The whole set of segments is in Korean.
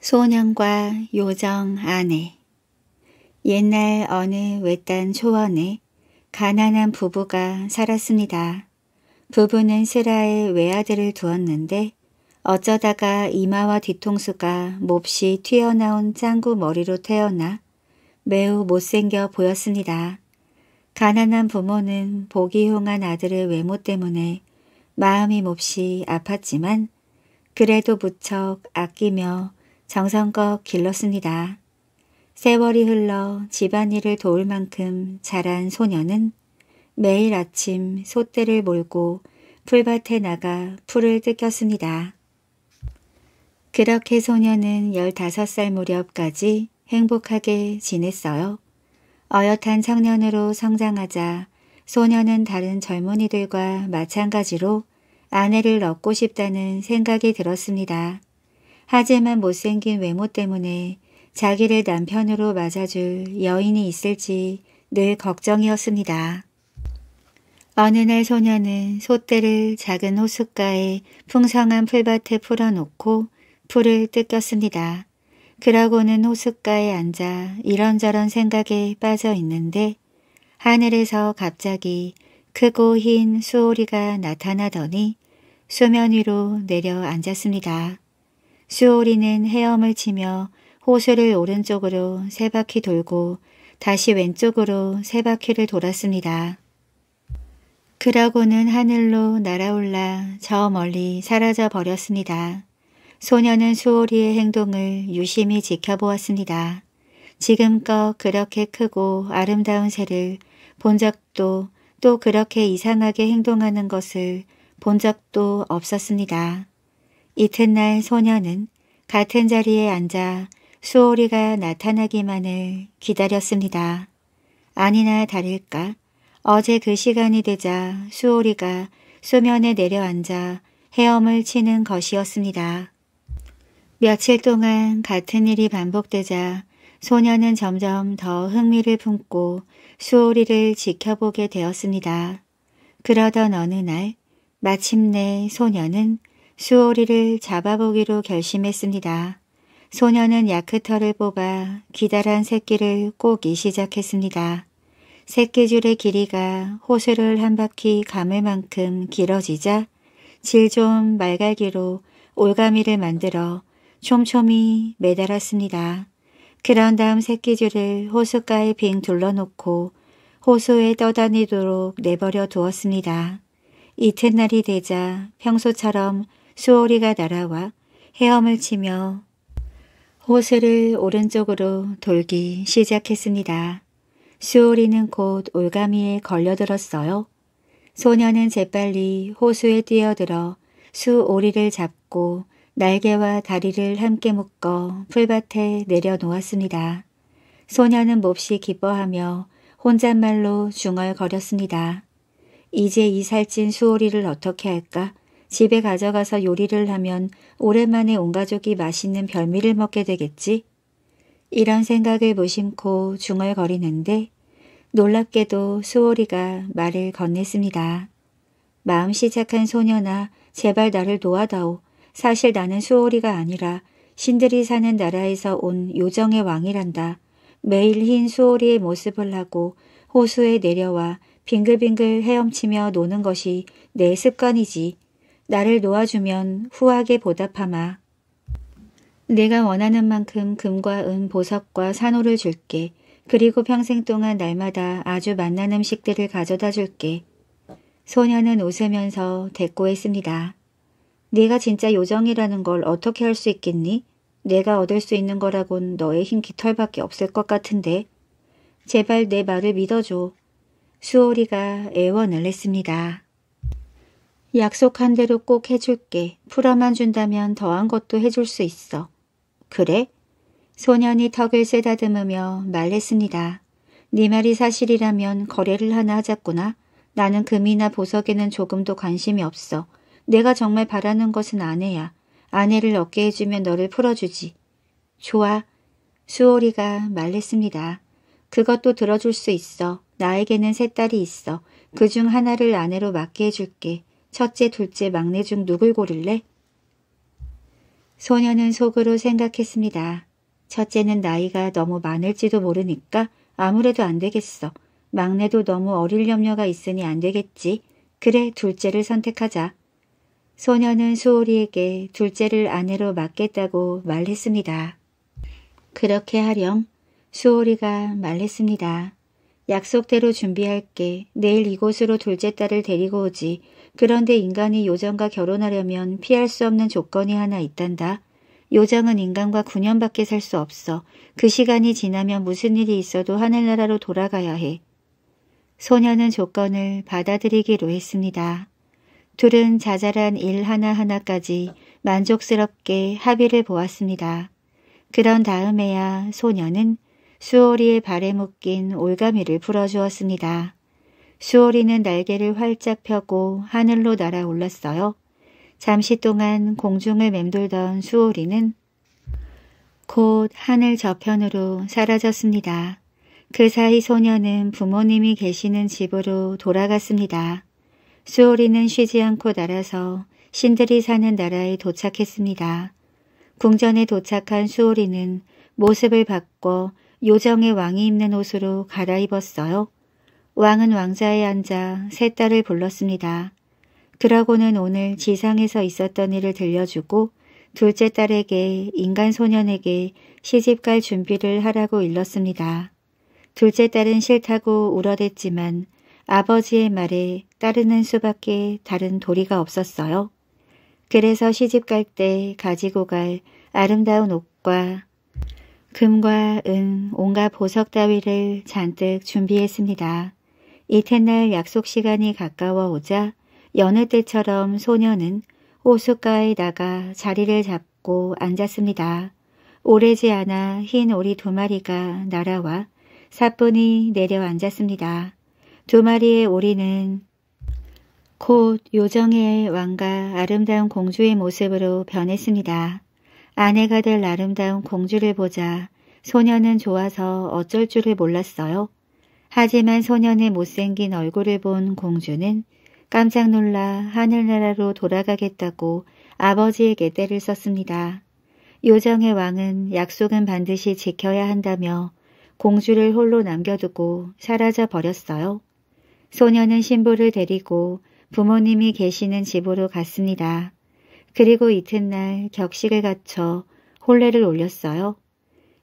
소년과 요정 아내 옛날 어느 외딴 초원에 가난한 부부가 살았습니다. 부부는 슬라에 외아들을 두었는데 어쩌다가 이마와 뒤통수가 몹시 튀어나온 짱구 머리로 태어나 매우 못생겨 보였습니다. 가난한 부모는 보기 흉한 아들의 외모 때문에 마음이 몹시 아팠지만 그래도 무척 아끼며 정성껏 길렀습니다. 세월이 흘러 집안일을 도울 만큼 자란 소녀는 매일 아침 소떼를 몰고 풀밭에 나가 풀을 뜯겼습니다. 그렇게 소녀는 15살 무렵까지 행복하게 지냈어요. 어엿한 청년으로 성장하자 소녀는 다른 젊은이들과 마찬가지로 아내를 얻고 싶다는 생각이 들었습니다. 하지만 못생긴 외모 때문에 자기를 남편으로 맞아줄 여인이 있을지 늘 걱정이었습니다. 어느 날 소녀는 소떼를 작은 호숫가에 풍성한 풀밭에 풀어놓고 풀을 뜯겼습니다. 그러고는 호숫가에 앉아 이런저런 생각에 빠져 있는데 하늘에서 갑자기 크고 흰 수오리가 나타나더니 수면 위로 내려앉았습니다. 수오리는 헤엄을 치며 호수를 오른쪽으로 세 바퀴 돌고 다시 왼쪽으로 세 바퀴를 돌았습니다. 그러고는 하늘로 날아올라 저 멀리 사라져 버렸습니다. 소녀는 수오리의 행동을 유심히 지켜보았습니다. 지금껏 그렇게 크고 아름다운 새를 본 적도 또 그렇게 이상하게 행동하는 것을 본 적도 없었습니다. 이튿날 소녀는 같은 자리에 앉아 수오리가 나타나기만을 기다렸습니다. 아니나 다를까 어제 그 시간이 되자 수오리가 수면에 내려앉아 헤엄을 치는 것이었습니다. 며칠 동안 같은 일이 반복되자 소녀는 점점 더 흥미를 품고 수오리를 지켜보게 되었습니다. 그러던 어느 날 마침내 소녀는 수오리를 잡아보기로 결심했습니다. 소녀는 야크터를 뽑아 기다란 새끼를 꼬기 시작했습니다. 새끼줄의 길이가 호수를 한 바퀴 감을 만큼 길어지자 질 좋은 말갈기로 올가미를 만들어 촘촘히 매달았습니다. 그런 다음 새끼줄을 호수가에 빙 둘러놓고 호수에 떠다니도록 내버려 두었습니다. 이튿날이 되자 평소처럼 수오리가 날아와 헤엄을 치며 호수를 오른쪽으로 돌기 시작했습니다. 수오리는 곧 올가미에 걸려들었어요. 소녀는 재빨리 호수에 뛰어들어 수오리를 잡고 날개와 다리를 함께 묶어 풀밭에 내려놓았습니다. 소녀는 몹시 기뻐하며 혼잣말로 중얼거렸습니다. 이제 이 살찐 수오리를 어떻게 할까? 집에 가져가서 요리를 하면 오랜만에 온 가족이 맛있는 별미를 먹게 되겠지. 이런 생각을 무심코 중얼거리는데 놀랍게도 수오리가 말을 건넸습니다. 마음씨 착한 소녀나 제발 나를 도와다오. 사실 나는 수오리가 아니라 신들이 사는 나라에서 온 요정의 왕이란다. 매일 흰 수오리의 모습을 하고 호수에 내려와 빙글빙글 헤엄치며 노는 것이 내 습관이지. 나를 놓아주면 후하게 보답하마. 내가 원하는 만큼 금과 은, 보석과 산호를 줄게. 그리고 평생 동안 날마다 아주 맛난 음식들을 가져다 줄게. 소녀는 웃으면서 대꾸했습니다. 네가 진짜 요정이라는 걸 어떻게 할 수 있겠니? 내가 얻을 수 있는 거라곤 너의 흰 깃털밖에 없을 것 같은데. 제발 내 말을 믿어줘. 수오리가 애원을 했습니다. 약속한 대로 꼭 해줄게. 풀어만 준다면 더한 것도 해줄 수 있어. 그래? 소년이 턱을 쐬다듬으며 말했습니다. 네 말이 사실이라면 거래를 하나 하자꾸나. 나는 금이나 보석에는 조금도 관심이 없어. 내가 정말 바라는 것은 아내야. 아내를 얻게 해주면 너를 풀어주지. 좋아. 수오리가 말했습니다. 그것도 들어줄 수 있어. 나에게는 세 딸이 있어. 그 중 하나를 아내로 맡게 해줄게. 첫째, 둘째, 막내 중 누굴 고를래? 소녀는 속으로 생각했습니다. 첫째는 나이가 너무 많을지도 모르니까 아무래도 안 되겠어. 막내도 너무 어릴 염려가 있으니 안 되겠지. 그래 둘째를 선택하자. 소녀는 수호리에게 둘째를 아내로 맡겠다고 말했습니다. 그렇게 하렴. 수호리가 말했습니다. 약속대로 준비할게. 내일 이곳으로 둘째 딸을 데리고 오지. 그런데 인간이 요정과 결혼하려면 피할 수 없는 조건이 하나 있단다. 요정은 인간과 9년밖에 살 수 없어. 그 시간이 지나면 무슨 일이 있어도 하늘나라로 돌아가야 해. 소녀는 조건을 받아들이기로 했습니다. 둘은 자잘한 일 하나하나까지 만족스럽게 합의를 보았습니다. 그런 다음에야 소녀는 수오리의 발에 묶인 올가미를 풀어주었습니다. 수오리는 날개를 활짝 펴고 하늘로 날아올랐어요. 잠시 동안 공중을 맴돌던 수오리는 곧 하늘 저편으로 사라졌습니다. 그 사이 소녀는 부모님이 계시는 집으로 돌아갔습니다. 수오리는 쉬지 않고 날아서 신들이 사는 나라에 도착했습니다. 궁전에 도착한 수오리는 모습을 바꿔 요정의 왕이 입는 옷으로 갈아입었어요. 왕은 왕좌에 앉아 세 딸을 불렀습니다. 그러고는 오늘 지상에서 있었던 일을 들려주고 둘째 딸에게 인간 소년에게 시집갈 준비를 하라고 일렀습니다. 둘째 딸은 싫다고 울어댔지만 아버지의 말에 따르는 수밖에 다른 도리가 없었어요. 그래서 시집갈 때 가지고 갈 아름다운 옷과 금과 은, 온갖 보석 따위를 잔뜩 준비했습니다. 이튿날 약속 시간이 가까워 오자 여느 때처럼 소녀는 호숫가에 나가 자리를 잡고 앉았습니다. 오래지 않아 흰 오리 두 마리가 날아와 사뿐히 내려앉았습니다. 두 마리의 오리는 곧 요정의 왕과 아름다운 공주의 모습으로 변했습니다. 아내가 될 아름다운 공주를 보자 소녀는 좋아서 어쩔 줄을 몰랐어요. 하지만 소년의 못생긴 얼굴을 본 공주는 깜짝 놀라 하늘나라로 돌아가겠다고 아버지에게 때를 썼습니다. 요정의 왕은 약속은 반드시 지켜야 한다며 공주를 홀로 남겨두고 사라져 버렸어요. 소년은 신부를 데리고 부모님이 계시는 집으로 갔습니다. 그리고 이튿날 격식을 갖춰 혼례를 올렸어요.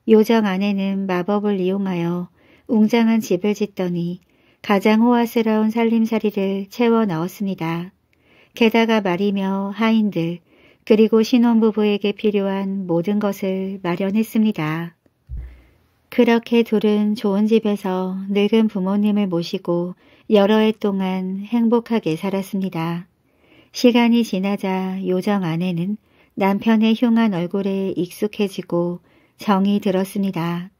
요정 아내는 마법을 이용하여 웅장한 집을 짓더니 가장 호화스러운 살림살이를 채워 넣었습니다. 게다가 말이며 하인들 그리고 신혼부부에게 필요한 모든 것을 마련했습니다. 그렇게 둘은 좋은 집에서 늙은 부모님을 모시고 여러 해 동안 행복하게 살았습니다. 시간이 지나자 요정 아내는 남편의 흉한 얼굴에 익숙해지고 정이 들었습니다.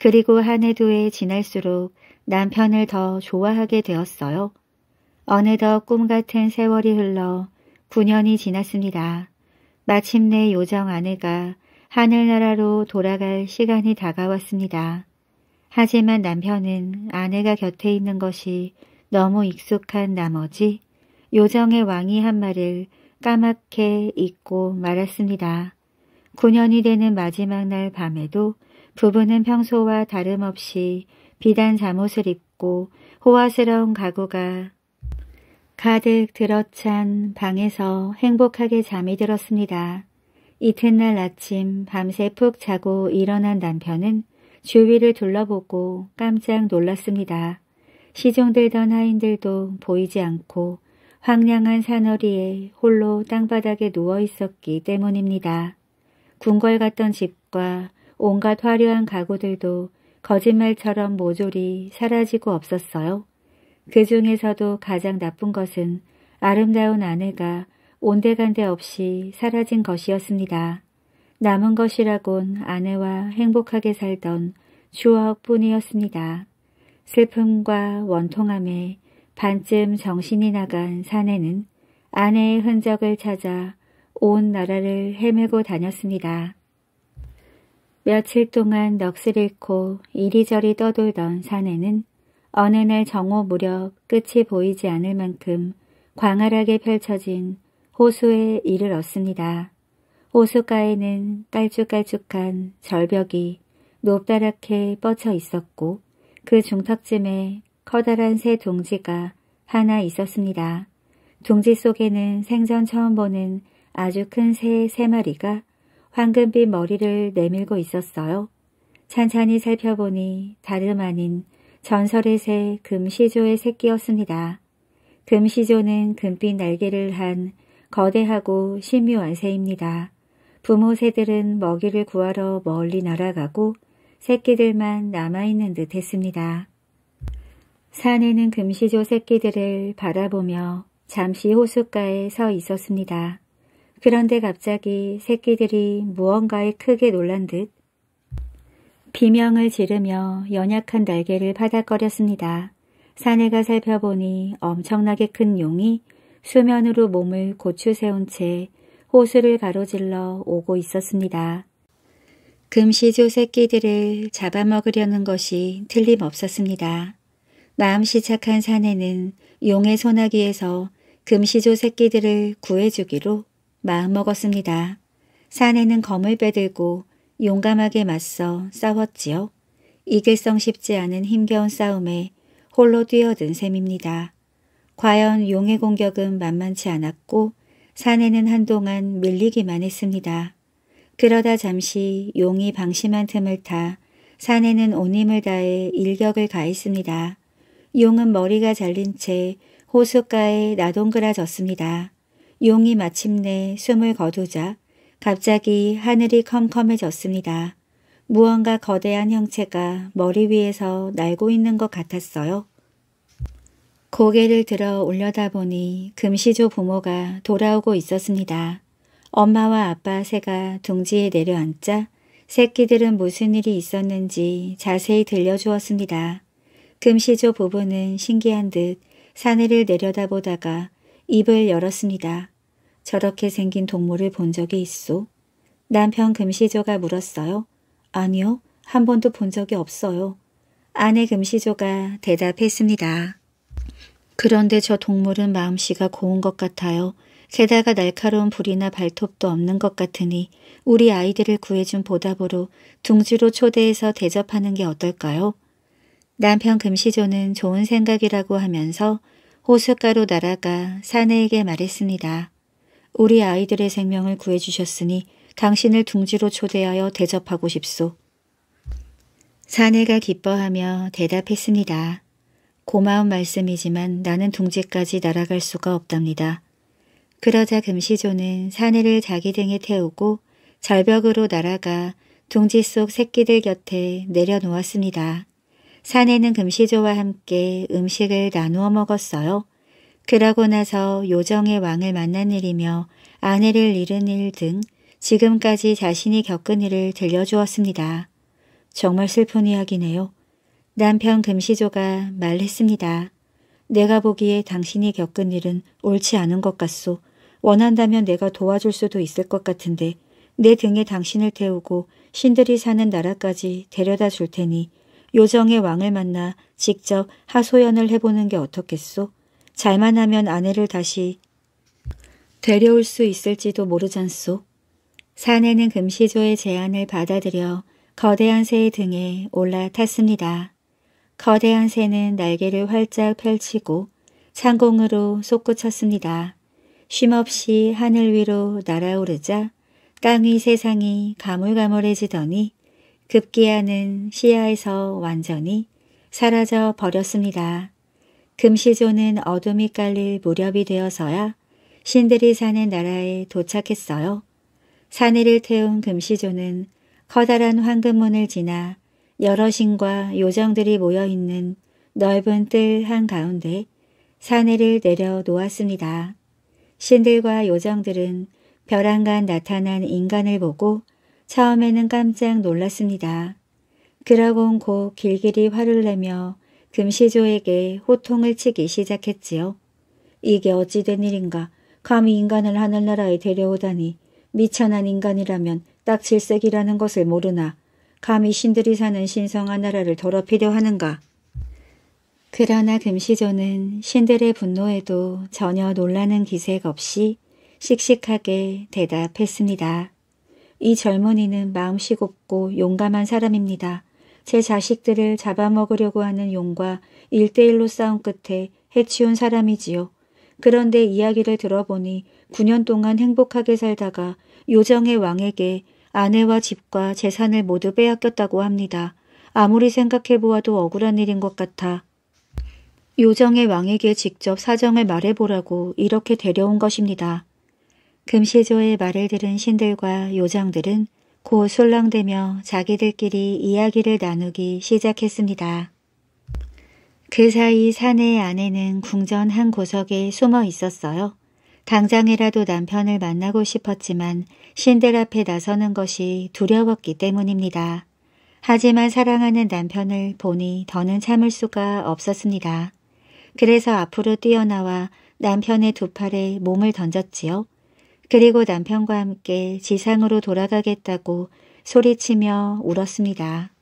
그리고 한해두해 지날수록 남편을 더 좋아하게 되었어요. 어느덧 꿈같은 세월이 흘러 9년이 지났습니다. 마침내 요정 아내가 하늘나라로 돌아갈 시간이 다가왔습니다. 하지만 남편은 아내가 곁에 있는 것이 너무 익숙한 나머지 요정의 왕이 한 말을 까맣게 잊고 말았습니다. 9년이 되는 마지막 날 밤에도 부부는 평소와 다름없이 비단 잠옷을 입고 호화스러운 가구가 가득 들어찬 방에서 행복하게 잠이 들었습니다. 이튿날 아침 밤새 푹 자고 일어난 남편은 주위를 둘러보고 깜짝 놀랐습니다. 시종들던 하인들도 보이지 않고 황량한 산허리에 홀로 땅바닥에 누워 있었기 때문입니다. 궁궐 같던 집과 온갖 화려한 가구들도 거짓말처럼 모조리 사라지고 없었어요. 그 중에서도 가장 나쁜 것은 아름다운 아내가 온데간데 없이 사라진 것이었습니다. 남은 것이라곤 아내와 행복하게 살던 추억뿐이었습니다. 슬픔과 원통함에 반쯤 정신이 나간 사내는 아내의 흔적을 찾아 온 나라를 헤매고 다녔습니다. 며칠 동안 넋을 잃고 이리저리 떠돌던 산에는 어느 날 정오 무렵 끝이 보이지 않을 만큼 광활하게 펼쳐진 호수에 이를 얻습니다. 호수가에는 깔쭉깔쭉한 절벽이 높다랗게 뻗쳐 있었고 그 중턱쯤에 커다란 새 둥지가 하나 있었습니다. 둥지 속에는 생전 처음 보는 아주 큰 새 세 마리가 황금빛 머리를 내밀고 있었어요. 찬찬히 살펴보니 다름 아닌 전설의 새 금시조의 새끼였습니다. 금시조는 금빛 날개를 한 거대하고 신묘한 새입니다. 부모 새들은 먹이를 구하러 멀리 날아가고 새끼들만 남아있는 듯 했습니다. 산에는 금시조 새끼들을 바라보며 잠시 호숫가에 서 있었습니다. 그런데 갑자기 새끼들이 무언가에 크게 놀란 듯 비명을 지르며 연약한 날개를 바닥거렸습니다. 사내가 살펴보니 엄청나게 큰 용이 수면으로 몸을 고추 세운 채 호수를 가로질러 오고 있었습니다. 금시조 새끼들을 잡아먹으려는 것이 틀림없었습니다. 마음씨 착한 사내는 용의 소나기에서 금시조 새끼들을 구해주기로 마음먹었습니다. 산에는 검을 빼들고 용감하게 맞서 싸웠지요. 이길성 쉽지 않은 힘겨운 싸움에 홀로 뛰어든 셈입니다. 과연 용의 공격은 만만치 않았고 산에는 한동안 밀리기만 했습니다. 그러다 잠시 용이 방심한 틈을 타 산에는 온 힘을 다해 일격을 가했습니다. 용은 머리가 잘린 채 호숫가에 나동그라졌습니다. 용이 마침내 숨을 거두자 갑자기 하늘이 컴컴해졌습니다. 무언가 거대한 형체가 머리 위에서 날고 있는 것 같았어요. 고개를 들어 올려다보니 금시조 부모가 돌아오고 있었습니다. 엄마와 아빠 새가 둥지에 내려앉자 새끼들은 무슨 일이 있었는지 자세히 들려주었습니다. 금시조 부부는 신기한 듯 사내를 내려다보다가 입을 열었습니다. 저렇게 생긴 동물을 본 적이 있소? 남편 금시조가 물었어요. 아니요. 한 번도 본 적이 없어요. 아내 금시조가 대답했습니다. 그런데 저 동물은 마음씨가 고운 것 같아요. 게다가 날카로운 불이나 발톱도 없는 것 같으니 우리 아이들을 구해준 보답으로 둥지로 초대해서 대접하는 게 어떨까요? 남편 금시조는 좋은 생각이라고 하면서 호숫가로 날아가 사내에게 말했습니다. 우리 아이들의 생명을 구해주셨으니 당신을 둥지로 초대하여 대접하고 싶소. 사내가 기뻐하며 대답했습니다. 고마운 말씀이지만 나는 둥지까지 날아갈 수가 없답니다. 그러자 금시조는 사내를 자기 등에 태우고 절벽으로 날아가 둥지 속 새끼들 곁에 내려놓았습니다. 산에는 금시조와 함께 음식을 나누어 먹었어요. 그러고 나서 요정의 왕을 만난 일이며 아내를 잃은 일 등 지금까지 자신이 겪은 일을 들려주었습니다. 정말 슬픈 이야기네요. 남편 금시조가 말했습니다. 내가 보기에 당신이 겪은 일은 옳지 않은 것 같소. 원한다면 내가 도와줄 수도 있을 것 같은데 내 등에 당신을 태우고 신들이 사는 나라까지 데려다 줄 테니 요정의 왕을 만나 직접 하소연을 해보는 게 어떻겠소? 잘만 하면 아내를 다시 데려올 수 있을지도 모르잖소. 사내는 금시조의 제안을 받아들여 거대한 새의 등에 올라탔습니다. 거대한 새는 날개를 활짝 펼치고 창공으로 솟구쳤습니다. 쉼없이 하늘 위로 날아오르자 땅 위 세상이 가물가물해지더니 급기야는 시야에서 완전히 사라져 버렸습니다. 금시조는 어둠이 깔릴 무렵이 되어서야 신들이 사는 나라에 도착했어요. 사내를 태운 금시조는 커다란 황금문을 지나 여러 신과 요정들이 모여있는 넓은 뜰 한가운데 사내를 내려놓았습니다. 신들과 요정들은 벼랑간 나타난 인간을 보고 처음에는 깜짝 놀랐습니다. 그러곤 곧 길길이 화를 내며 금시조에게 호통을 치기 시작했지요. 이게 어찌된 일인가 감히 인간을 하늘나라에 데려오다니 미천한 인간이라면 딱 질색이라는 것을 모르나 감히 신들이 사는 신성한 나라를 더럽히려 하는가. 그러나 금시조는 신들의 분노에도 전혀 놀라는 기색 없이 씩씩하게 대답했습니다. 이 젊은이는 마음씨 곱고 용감한 사람입니다. 제 자식들을 잡아먹으려고 하는 용과 일대일로 싸운 끝에 해치운 사람이지요. 그런데 이야기를 들어보니 9년 동안 행복하게 살다가 요정의 왕에게 아내와 집과 재산을 모두 빼앗겼다고 합니다. 아무리 생각해보아도 억울한 일인 것 같아. 요정의 왕에게 직접 사정을 말해보라고 이렇게 데려온 것입니다. 금시조의 말을 들은 신들과 요정들은 곧 술렁대며 자기들끼리 이야기를 나누기 시작했습니다. 그 사이 사내의 아내는 궁전 한 구석에 숨어 있었어요. 당장이라도 남편을 만나고 싶었지만 신들 앞에 나서는 것이 두려웠기 때문입니다. 하지만 사랑하는 남편을 보니 더는 참을 수가 없었습니다. 그래서 앞으로 뛰어나와 남편의 두 팔에 몸을 던졌지요. 그리고 남편과 함께 지상으로 돌아가겠다고 소리치며 울었습니다.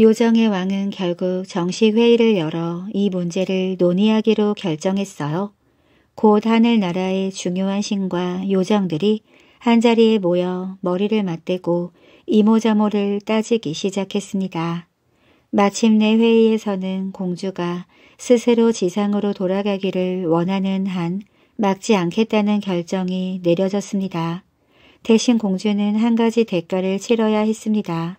요정의 왕은 결국 정식 회의를 열어 이 문제를 논의하기로 결정했어요. 곧 하늘나라의 중요한 신과 요정들이 한자리에 모여 머리를 맞대고 이모저모를 따지기 시작했습니다. 마침내 회의에서는 공주가 스스로 지상으로 돌아가기를 원하는 한 막지 않겠다는 결정이 내려졌습니다. 대신 공주는 한 가지 대가를 치러야 했습니다.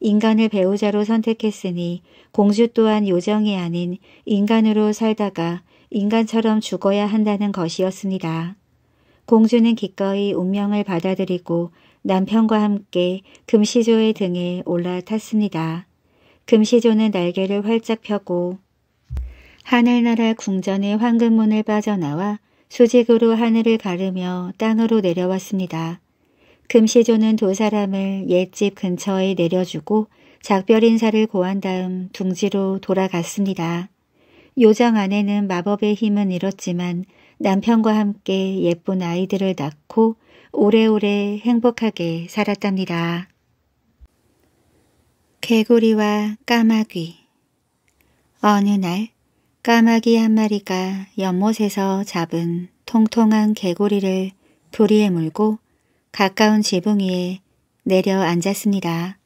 인간을 배우자로 선택했으니 공주 또한 요정이 아닌 인간으로 살다가 인간처럼 죽어야 한다는 것이었습니다. 공주는 기꺼이 운명을 받아들이고 남편과 함께 금시조의 등에 올라탔습니다. 금시조는 날개를 활짝 펴고 하늘나라 궁전의 황금문을 빠져나와 수직으로 하늘을 가르며 땅으로 내려왔습니다. 금시조는 두 사람을 옛집 근처에 내려주고 작별 인사를 고한 다음 둥지로 돌아갔습니다. 요정 아내는 마법의 힘은 잃었지만 남편과 함께 예쁜 아이들을 낳고 오래오래 행복하게 살았답니다. 개구리와 까마귀 어느 날 까마귀 한 마리가 연못에서 잡은 통통한 개구리를 부리에 물고 가까운 지붕 위에 내려앉았습니다.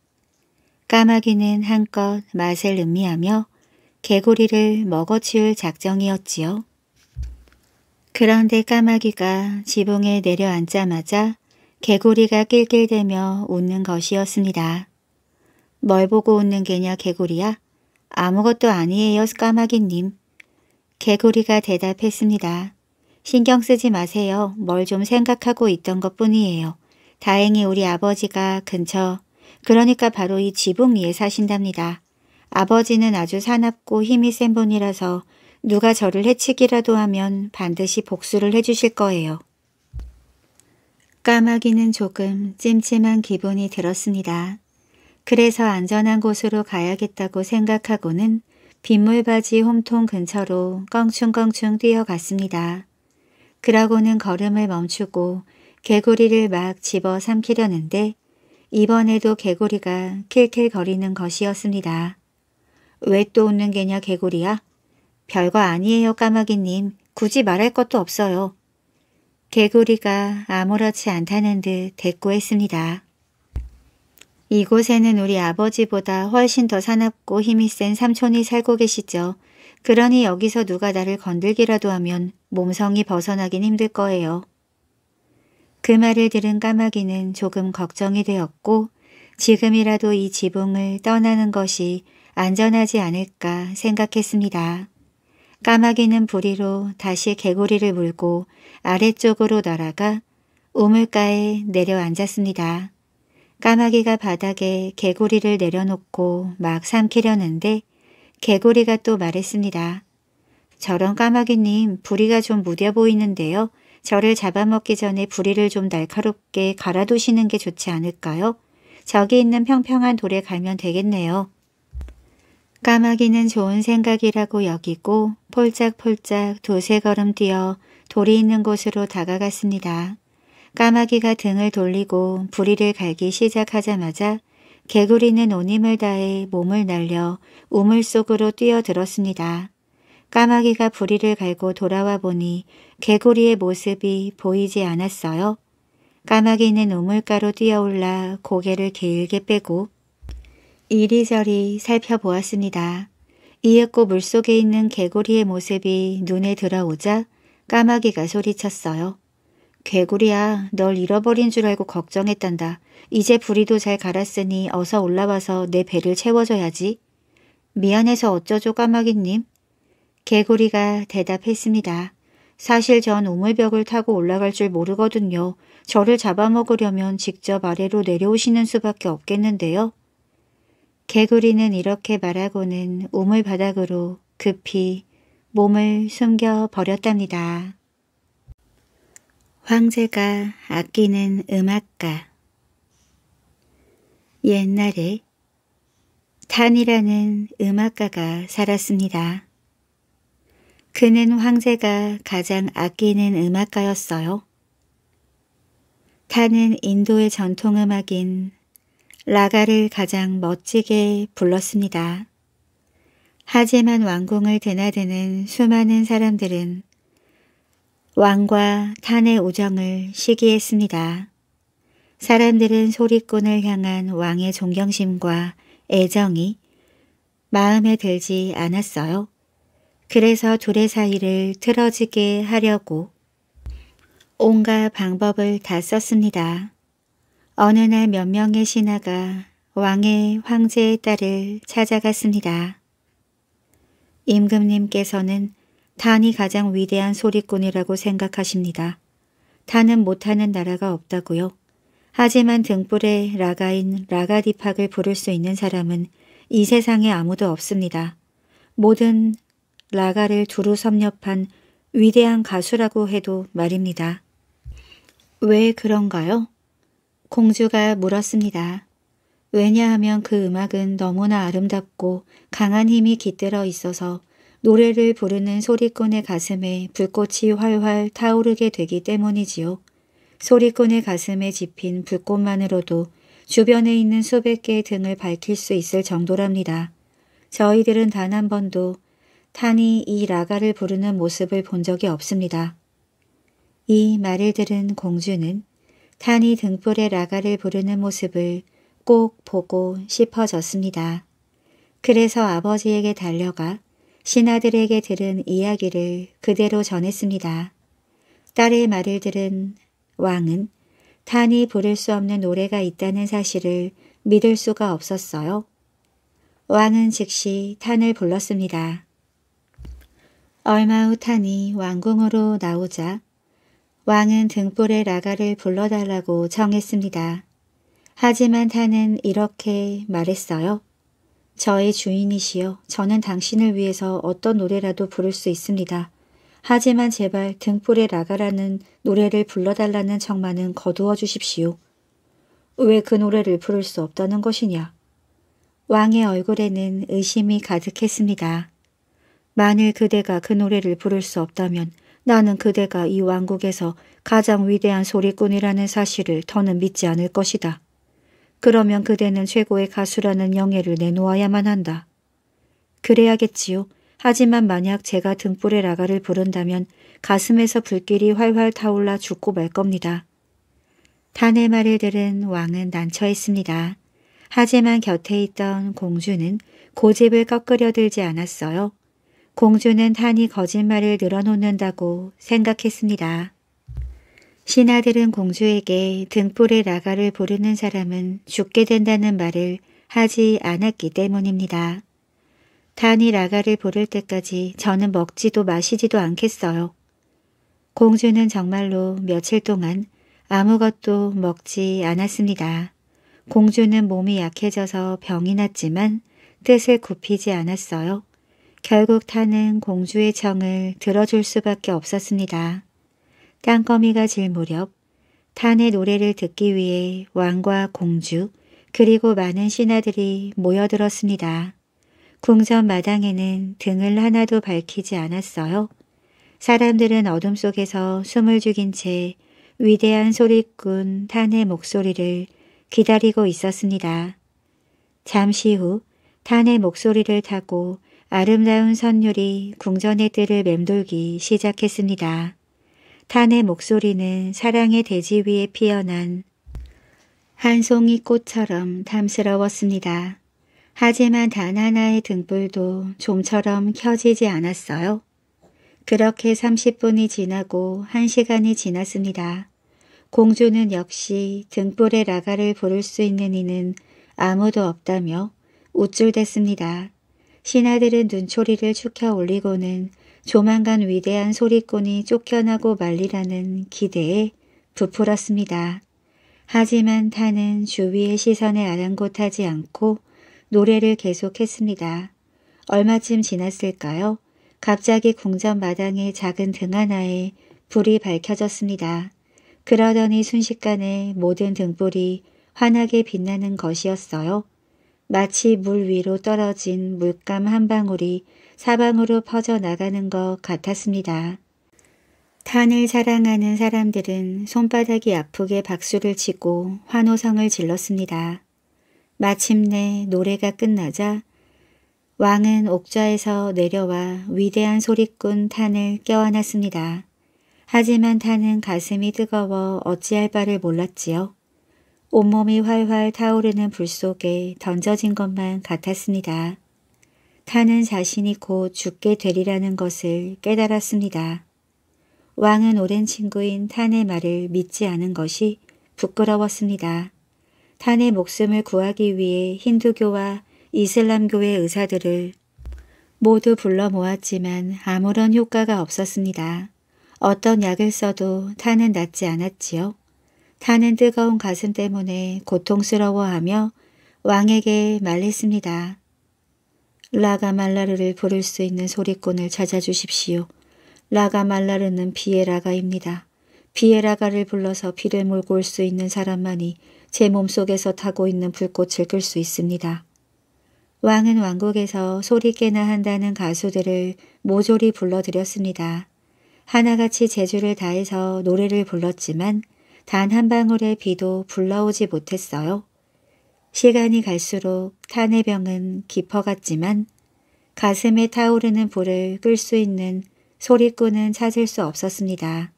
까마귀는 한껏 맛을 음미하며 개구리를 먹어치울 작정이었지요. 그런데 까마귀가 지붕에 내려앉자마자 개구리가 낄낄대며 웃는 것이었습니다. 뭘 보고 웃는 게냐 개구리야? 아무것도 아니에요 까마귀님. 개구리가 대답했습니다. 신경 쓰지 마세요. 뭘 좀 생각하고 있던 것 뿐이에요. 다행히 우리 아버지가 근처, 그러니까 바로 이 지붕 위에 사신답니다. 아버지는 아주 사납고 힘이 센 분이라서 누가 저를 해치기라도 하면 반드시 복수를 해주실 거예요. 까마귀는 조금 찜찜한 기분이 들었습니다. 그래서 안전한 곳으로 가야겠다고 생각하고는 빗물바지 홈통 근처로 껑충껑충 뛰어갔습니다. 그러고는 걸음을 멈추고 개구리를 막 집어 삼키려는데 이번에도 개구리가 킬킬거리는 것이었습니다. 왜 또 웃는 게냐 개구리야? 별거 아니에요 까마귀님. 굳이 말할 것도 없어요. 개구리가 아무렇지 않다는 듯 대꾸했습니다. 이곳에는 우리 아버지보다 훨씬 더 사납고 힘이 센 삼촌이 살고 계시죠. 그러니 여기서 누가 나를 건들기라도 하면 몸성이 벗어나긴 힘들 거예요. 그 말을 들은 까마귀는 조금 걱정이 되었고 지금이라도 이 지붕을 떠나는 것이 안전하지 않을까 생각했습니다. 까마귀는 부리로 다시 개구리를 물고 아래쪽으로 날아가 우물가에 내려앉았습니다. 까마귀가 바닥에 개구리를 내려놓고 막 삼키려는데 개구리가 또 말했습니다. 저런 까마귀님 부리가 좀 무뎌 보이는데요. 저를 잡아먹기 전에 부리를 좀 날카롭게 갈아두시는 게 좋지 않을까요? 저기 있는 평평한 돌에 갈면 되겠네요. 까마귀는 좋은 생각이라고 여기고 폴짝폴짝 두세 걸음 뛰어 돌이 있는 곳으로 다가갔습니다. 까마귀가 등을 돌리고 부리를 갈기 시작하자마자 개구리는 온 힘을 다해 몸을 날려 우물 속으로 뛰어들었습니다. 까마귀가 부리를 갈고 돌아와 보니 개구리의 모습이 보이지 않았어요. 까마귀는 우물가로 뛰어올라 고개를 길게 빼고 이리저리 살펴보았습니다. 이윽고 물속에 있는 개구리의 모습이 눈에 들어오자 까마귀가 소리쳤어요. 개구리야, 널 잃어버린 줄 알고 걱정했단다. 이제 부리도 잘 갈았으니 어서 올라와서 내 배를 채워줘야지. 미안해서 어쩌죠 까마귀님? 개구리가 대답했습니다. 사실 전 우물벽을 타고 올라갈 줄 모르거든요. 저를 잡아먹으려면 직접 아래로 내려오시는 수밖에 없겠는데요. 개구리는 이렇게 말하고는 우물 바닥으로 급히 몸을 숨겨버렸답니다. 황제가 아끼는 음악가 옛날에 탄이라는 음악가가 살았습니다. 그는 황제가 가장 아끼는 음악가였어요. 탄은 인도의 전통음악인 라가를 가장 멋지게 불렀습니다. 하지만 왕궁을 드나드는 수많은 사람들은 왕과 탄의 우정을 시기했습니다. 사람들은 소리꾼을 향한 왕의 존경심과 애정이 마음에 들지 않았어요. 그래서 둘의 사이를 틀어지게 하려고 온갖 방법을 다 썼습니다. 어느 날 몇 명의 신하가 왕의 황제의 딸을 찾아갔습니다. 임금님께서는 단이 가장 위대한 소리꾼이라고 생각하십니다. 단은 못하는 나라가 없다고요. 하지만 등불에 라가인 라가디팍을 부를 수 있는 사람은 이 세상에 아무도 없습니다. 모든 라가를 두루 섭렵한 위대한 가수라고 해도 말입니다. 왜 그런가요? 공주가 물었습니다. 왜냐하면 그 음악은 너무나 아름답고 강한 힘이 깃들어 있어서 노래를 부르는 소리꾼의 가슴에 불꽃이 활활 타오르게 되기 때문이지요. 소리꾼의 가슴에 집힌 불꽃만으로도 주변에 있는 수백 개의 등을 밝힐 수 있을 정도랍니다. 저희들은 단 한 번도 탄이 이 라가를 부르는 모습을 본 적이 없습니다. 이 말을 들은 공주는 탄이 등불에 라가를 부르는 모습을 꼭 보고 싶어졌습니다. 그래서 아버지에게 달려가 신하들에게 들은 이야기를 그대로 전했습니다. 딸의 말을 들은 왕은 탄이 부를 수 없는 노래가 있다는 사실을 믿을 수가 없었어요. 왕은 즉시 탄을 불렀습니다. 얼마 후 탄이 왕궁으로 나오자 왕은 등불의 라가를 불러달라고 정했습니다. 하지만 탄은 이렇게 말했어요. 저의 주인이시여 저는 당신을 위해서 어떤 노래라도 부를 수 있습니다. 하지만 제발 등불에 라가라는 노래를 불러달라는 청만은 거두어 주십시오. 왜 그 노래를 부를 수 없다는 것이냐? 왕의 얼굴에는 의심이 가득했습니다. 만일 그대가 그 노래를 부를 수 없다면 나는 그대가 이 왕국에서 가장 위대한 소리꾼이라는 사실을 더는 믿지 않을 것이다. 그러면 그대는 최고의 가수라는 영예를 내놓아야만 한다. 그래야겠지요. 하지만 만약 제가 등불의 라가를 부른다면 가슴에서 불길이 활활 타올라 죽고 말 겁니다. 탄의 말을 들은 왕은 난처했습니다. 하지만 곁에 있던 공주는 고집을 꺾으려 들지 않았어요. 공주는 탄이 거짓말을 늘어놓는다고 생각했습니다. 신하들은 공주에게 등불의 나가를 부르는 사람은 죽게 된다는 말을 하지 않았기 때문입니다. 단이 라가를 부를 때까지 저는 먹지도 마시지도 않겠어요. 공주는 정말로 며칠 동안 아무것도 먹지 않았습니다. 공주는 몸이 약해져서 병이 났지만 뜻을 굽히지 않았어요. 결국 타는 공주의 청을 들어줄 수밖에 없었습니다. 땅거미가 질 무렵 탄의 노래를 듣기 위해 왕과 공주 그리고 많은 신하들이 모여들었습니다. 궁전 마당에는 등을 하나도 밝히지 않았어요. 사람들은 어둠 속에서 숨을 죽인 채 위대한 소리꾼 탄의 목소리를 기다리고 있었습니다. 잠시 후 탄의 목소리를 타고 아름다운 선율이 궁전의 뜰을 맴돌기 시작했습니다. 탄의 목소리는 사랑의 대지 위에 피어난 한 송이 꽃처럼 탐스러웠습니다. 하지만 단 하나의 등불도 좀처럼 켜지지 않았어요. 그렇게 30분이 지나고 1시간이 지났습니다. 공주는 역시 등불의 라가를 부를 수 있는 이는 아무도 없다며 우쭐댔습니다. 신하들은 눈초리를 축혀 올리고는 조만간 위대한 소리꾼이 쫓겨나고 말리라는 기대에 부풀었습니다. 하지만 타는 주위의 시선에 아랑곳하지 않고 노래를 계속했습니다. 얼마쯤 지났을까요? 갑자기 궁전 마당의 작은 등 하나에 불이 밝혀졌습니다. 그러더니 순식간에 모든 등불이 환하게 빛나는 것이었어요. 마치 물 위로 떨어진 물감 한 방울이 사방으로 퍼져나가는 것 같았습니다. 탄을 사랑하는 사람들은 손바닥이 아프게 박수를 치고 환호성을 질렀습니다. 마침내 노래가 끝나자 왕은 옥좌에서 내려와 위대한 소리꾼 탄을 껴안았습니다. 하지만 탄은 가슴이 뜨거워 어찌할 바를 몰랐지요. 온몸이 활활 타오르는 불 속에 던져진 것만 같았습니다. 타는 자신이 곧 죽게 되리라는 것을 깨달았습니다. 왕은 오랜 친구인 탄의 말을 믿지 않은 것이 부끄러웠습니다. 탄의 목숨을 구하기 위해 힌두교와 이슬람교의 의사들을 모두 불러 모았지만 아무런 효과가 없었습니다. 어떤 약을 써도 탄은 낫지 않았지요. 탄은 뜨거운 가슴 때문에 고통스러워하며 왕에게 말했습니다. 라가말라르를 부를 수 있는 소리꾼을 찾아주십시오. 라가말라르는 비에라가입니다. 비에라가를 불러서 비를 몰고 올 수 있는 사람만이 제 몸속에서 타고 있는 불꽃을 끌 수 있습니다. 왕은 왕국에서 소리깨나 한다는 가수들을 모조리 불러들였습니다. 하나같이 재주를 다해서 노래를 불렀지만 단 한 방울의 비도 불러오지 못했어요. 시간이 갈수록 탄해병은 깊어갔지만 가슴에 타오르는 불을 끌 수 있는 소리꾼은 찾을 수 없었습니다.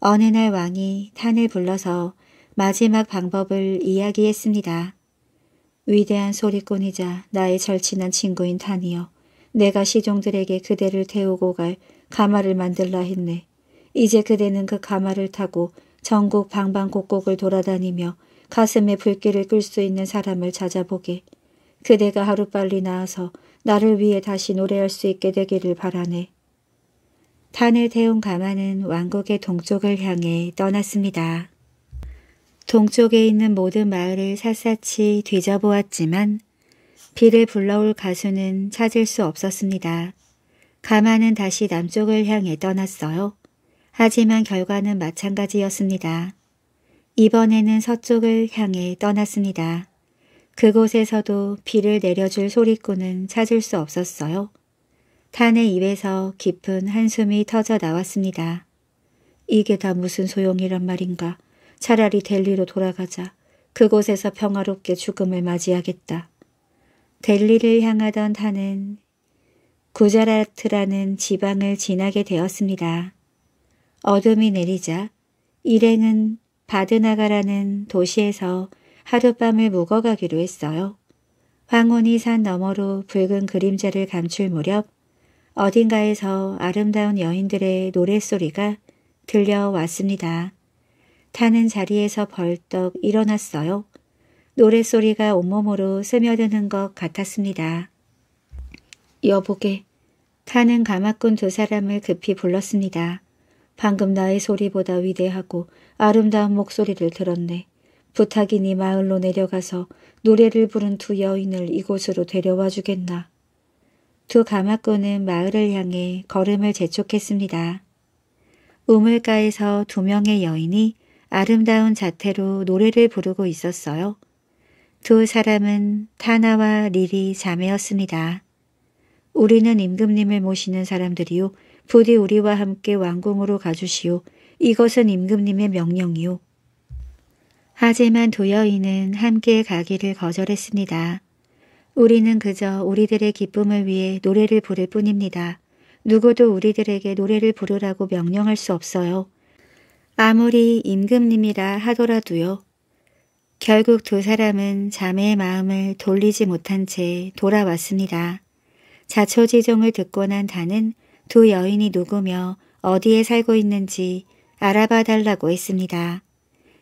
어느 날 왕이 탄을 불러서 마지막 방법을 이야기했습니다. 위대한 소리꾼이자 나의 절친한 친구인 탄이여 내가 시종들에게 그대를 태우고 갈 가마를 만들라 했네. 이제 그대는 그 가마를 타고 전국 방방곡곡을 돌아다니며 가슴에 불길을 끌 수 있는 사람을 찾아보게. 그대가 하루빨리 나아서 나를 위해 다시 노래할 수 있게 되기를 바라네. 탄을 태운 가마는 왕국의 동쪽을 향해 떠났습니다. 동쪽에 있는 모든 마을을 샅샅이 뒤져보았지만 비를 불러올 가수는 찾을 수 없었습니다. 가마는 다시 남쪽을 향해 떠났어요. 하지만 결과는 마찬가지였습니다. 이번에는 서쪽을 향해 떠났습니다. 그곳에서도 비를 내려줄 소리꾼은 찾을 수 없었어요. 탄의 입에서 깊은 한숨이 터져 나왔습니다. 이게 다 무슨 소용이란 말인가. 차라리 델리로 돌아가자. 그곳에서 평화롭게 죽음을 맞이하겠다. 델리를 향하던 탄은 구자라트라는 지방을 지나게 되었습니다. 어둠이 내리자 일행은 바드나가라는 도시에서 하룻밤을 묵어가기로 했어요. 황혼이 산 너머로 붉은 그림자를 감출 무렵 어딘가에서 아름다운 여인들의 노랫소리가 들려왔습니다. 타는 자리에서 벌떡 일어났어요. 노랫소리가 온몸으로 스며드는 것 같았습니다. 여보게, 타는 가마꾼 두 사람을 급히 불렀습니다. 방금 나의 소리보다 위대하고 아름다운 목소리를 들었네. 부탁이 니 네 마을로 내려가서 노래를 부른 두 여인을 이곳으로 데려와 주겠나. 두 가마꾼은 마을을 향해 걸음을 재촉했습니다. 우물가에서 두 명의 여인이 아름다운 자태로 노래를 부르고 있었어요. 두 사람은 타나와 릴이 자매였습니다. 우리는 임금님을 모시는 사람들이요 부디 우리와 함께 왕궁으로 가주시오. 이것은 임금님의 명령이오. 하지만 도 여인은 함께 가기를 거절했습니다. 우리는 그저 우리들의 기쁨을 위해 노래를 부를 뿐입니다. 누구도 우리들에게 노래를 부르라고 명령할 수 없어요. 아무리 임금님이라 하더라도요. 결국 두 사람은 자매의 마음을 돌리지 못한 채 돌아왔습니다. 자초지종을 듣고 난 다는 두 여인이 누구며 어디에 살고 있는지 알아봐 달라고 했습니다.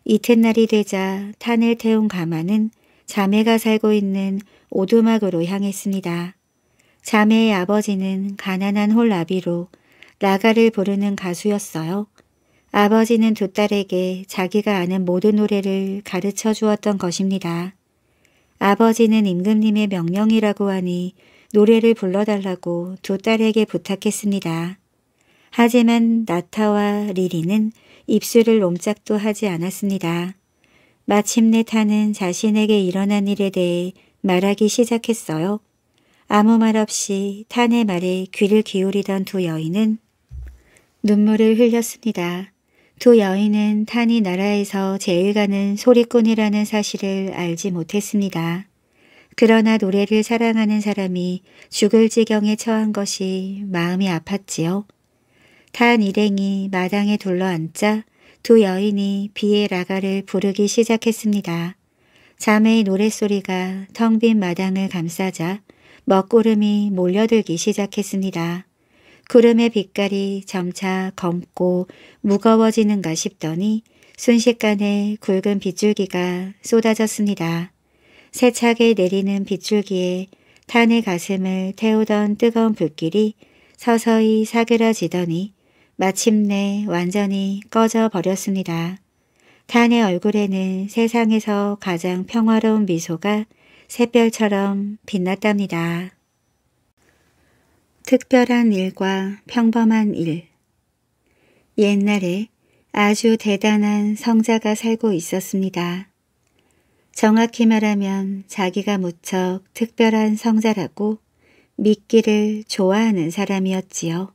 이튿날이 되자 탄을 태운 가마는 자매가 살고 있는 오두막으로 향했습니다. 자매의 아버지는 가난한 홀라비로 라가를 부르는 가수였어요. 아버지는 두 딸에게 자기가 아는 모든 노래를 가르쳐 주었던 것입니다. 아버지는 임금님의 명령이라고 하니 노래를 불러달라고 두 딸에게 부탁했습니다. 하지만 나타와 리리는 입술을 옴짝도 하지 않았습니다. 마침내 타는 자신에게 일어난 일에 대해 말하기 시작했어요. 아무 말 없이 탄의 말에 귀를 기울이던 두 여인은 눈물을 흘렸습니다. 두 여인은 탄이 나라에서 제일 가는 소리꾼이라는 사실을 알지 못했습니다. 그러나 노래를 사랑하는 사람이 죽을 지경에 처한 것이 마음이 아팠지요. 탄 일행이 마당에 둘러앉자 두 여인이 비의 라가를 부르기 시작했습니다. 자매의 노랫소리가 텅 빈 마당을 감싸자 먹구름이 몰려들기 시작했습니다. 구름의 빛깔이 점차 검고 무거워지는가 싶더니 순식간에 굵은 빗줄기가 쏟아졌습니다. 세차게 내리는 빗줄기에 탄의 가슴을 태우던 뜨거운 불길이 서서히 사그라지더니 마침내 완전히 꺼져버렸습니다. 탄의 얼굴에는 세상에서 가장 평화로운 미소가 새별처럼 빛났답니다. 특별한 일과 평범한 일 옛날에 아주 대단한 성자가 살고 있었습니다. 정확히 말하면 자기가 무척 특별한 성자라고 믿기를 좋아하는 사람이었지요.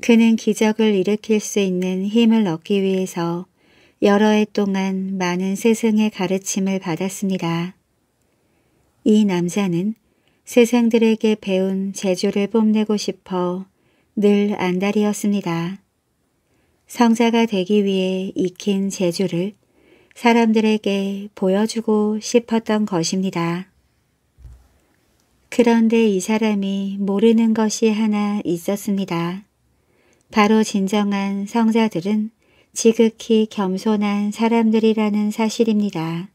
그는 기적을 일으킬 수 있는 힘을 얻기 위해서 여러 해 동안 많은 세상의 가르침을 받았습니다. 이 남자는 세상들에게 배운 재주를 뽐내고 싶어 늘 안달이었습니다. 성자가 되기 위해 익힌 재주를 사람들에게 보여주고 싶었던 것입니다. 그런데 이 사람이 모르는 것이 하나 있었습니다. 바로 진정한 성자들은 지극히 겸손한 사람들이라는 사실입니다.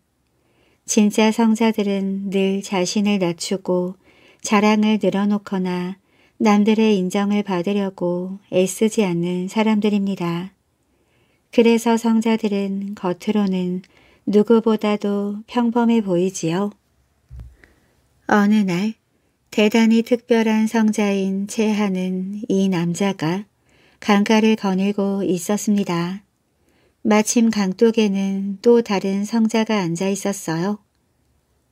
진짜 성자들은 늘 자신을 낮추고 자랑을 늘어놓거나 남들의 인정을 받으려고 애쓰지 않는 사람들입니다. 그래서 성자들은 겉으로는 누구보다도 평범해 보이지요. 어느 날 대단히 특별한 성자인 채하는 이 남자가 강가를 거닐고 있었습니다. 마침 강둑에는 또 다른 성자가 앉아 있었어요.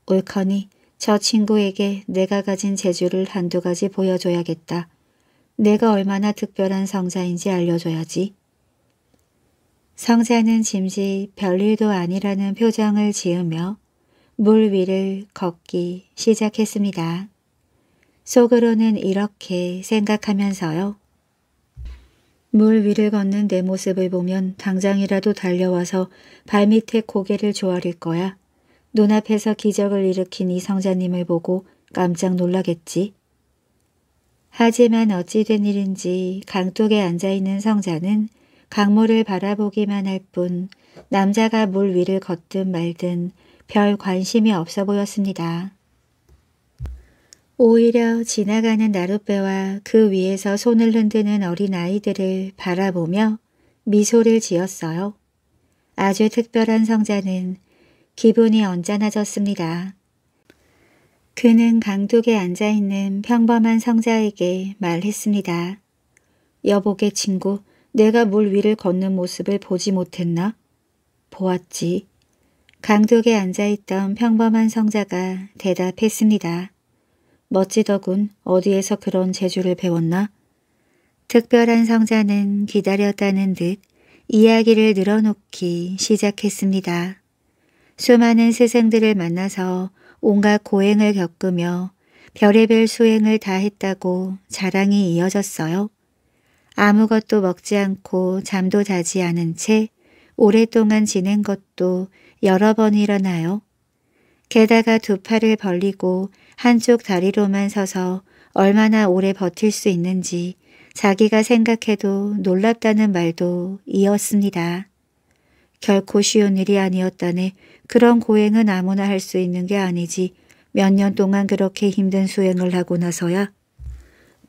옳거니 저 친구에게 내가 가진 재주를 한두 가지 보여줘야겠다. 내가 얼마나 특별한 성자인지 알려줘야지. 성자는 짐시 별일도 아니라는 표정을 지으며 물 위를 걷기 시작했습니다. 속으로는 이렇게 생각하면서요. 물 위를 걷는 내 모습을 보면 당장이라도 달려와서 발밑에 고개를 조아릴 거야. 눈앞에서 기적을 일으킨 이 성자님을 보고 깜짝 놀라겠지. 하지만 어찌 된 일인지 강둑에 앉아있는 성자는 강물을 바라보기만 할 뿐 남자가 물 위를 걷든 말든 별 관심이 없어 보였습니다. 오히려 지나가는 나룻배와 그 위에서 손을 흔드는 어린아이들을 바라보며 미소를 지었어요. 아주 특별한 성자는 기분이 언짢아졌습니다. 그는 강둑에 앉아있는 평범한 성자에게 말했습니다. 여보게 친구, 내가 물 위를 걷는 모습을 보지 못했나? 보았지. 강둑에 앉아있던 평범한 성자가 대답했습니다. 멋지더군 어디에서 그런 재주를 배웠나? 특별한 성자는 기다렸다는 듯 이야기를 늘어놓기 시작했습니다. 수많은 스승들을 만나서 온갖 고행을 겪으며 별의별 수행을 다 했다고 자랑이 이어졌어요. 아무것도 먹지 않고 잠도 자지 않은 채 오랫동안 지낸 것도 여러 번 일어나요. 게다가 두 팔을 벌리고 한쪽 다리로만 서서 얼마나 오래 버틸 수 있는지 자기가 생각해도 놀랍다는 말도 이었습니다. 결코 쉬운 일이 아니었다네 그런 고행은 아무나 할 수 있는 게 아니지 몇 년 동안 그렇게 힘든 수행을 하고 나서야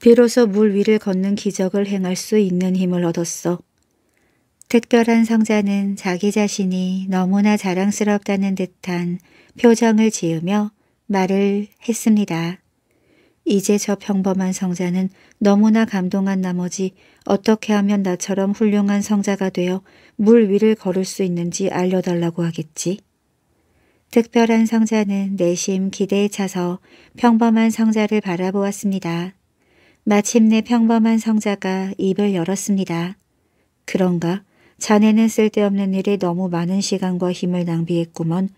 비로소 물 위를 걷는 기적을 행할 수 있는 힘을 얻었어. 특별한 성자는 자기 자신이 너무나 자랑스럽다는 듯한 표정을 지으며 말을 했습니다. 이제 저 평범한 성자는 너무나 감동한 나머지 어떻게 하면 나처럼 훌륭한 성자가 되어 물 위를 걸을 수 있는지 알려달라고 하겠지. 특별한 성자는 내심 기대에 차서 평범한 성자를 바라보았습니다. 마침내 평범한 성자가 입을 열었습니다. 그런가 자네는 쓸데없는 일에 너무 많은 시간과 힘을 낭비했구먼.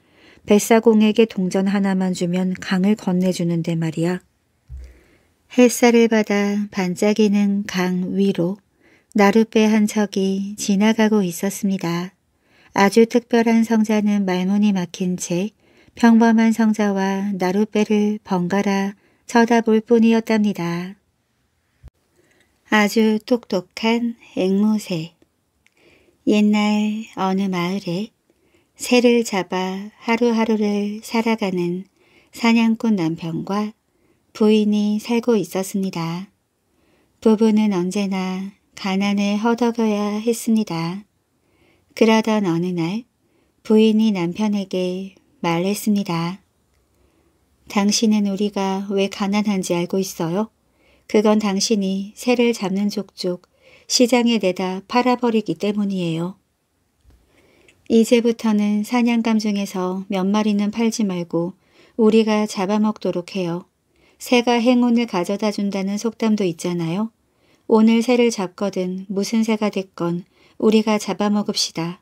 뱃사공에게 동전 하나만 주면 강을 건네주는데 말이야. 햇살을 받아 반짝이는 강 위로 나룻배 한 척이 지나가고 있었습니다. 아주 특별한 성자는 말문이 막힌 채 평범한 성자와 나룻배를 번갈아 쳐다볼 뿐이었답니다. 아주 똑똑한 앵무새. 옛날 어느 마을에 새를 잡아 하루하루를 살아가는 사냥꾼 남편과 부인이 살고 있었습니다. 부부는 언제나 가난을 허덕여야 했습니다. 그러던 어느 날 부인이 남편에게 말했습니다. 당신은 우리가 왜 가난한지 알고 있어요? 그건 당신이 새를 잡는 족족 시장에 내다 팔아버리기 때문이에요. 이제부터는 사냥감 중에서 몇 마리는 팔지 말고 우리가 잡아먹도록 해요. 새가 행운을 가져다 준다는 속담도 있잖아요. 오늘 새를 잡거든 무슨 새가 됐건 우리가 잡아먹읍시다.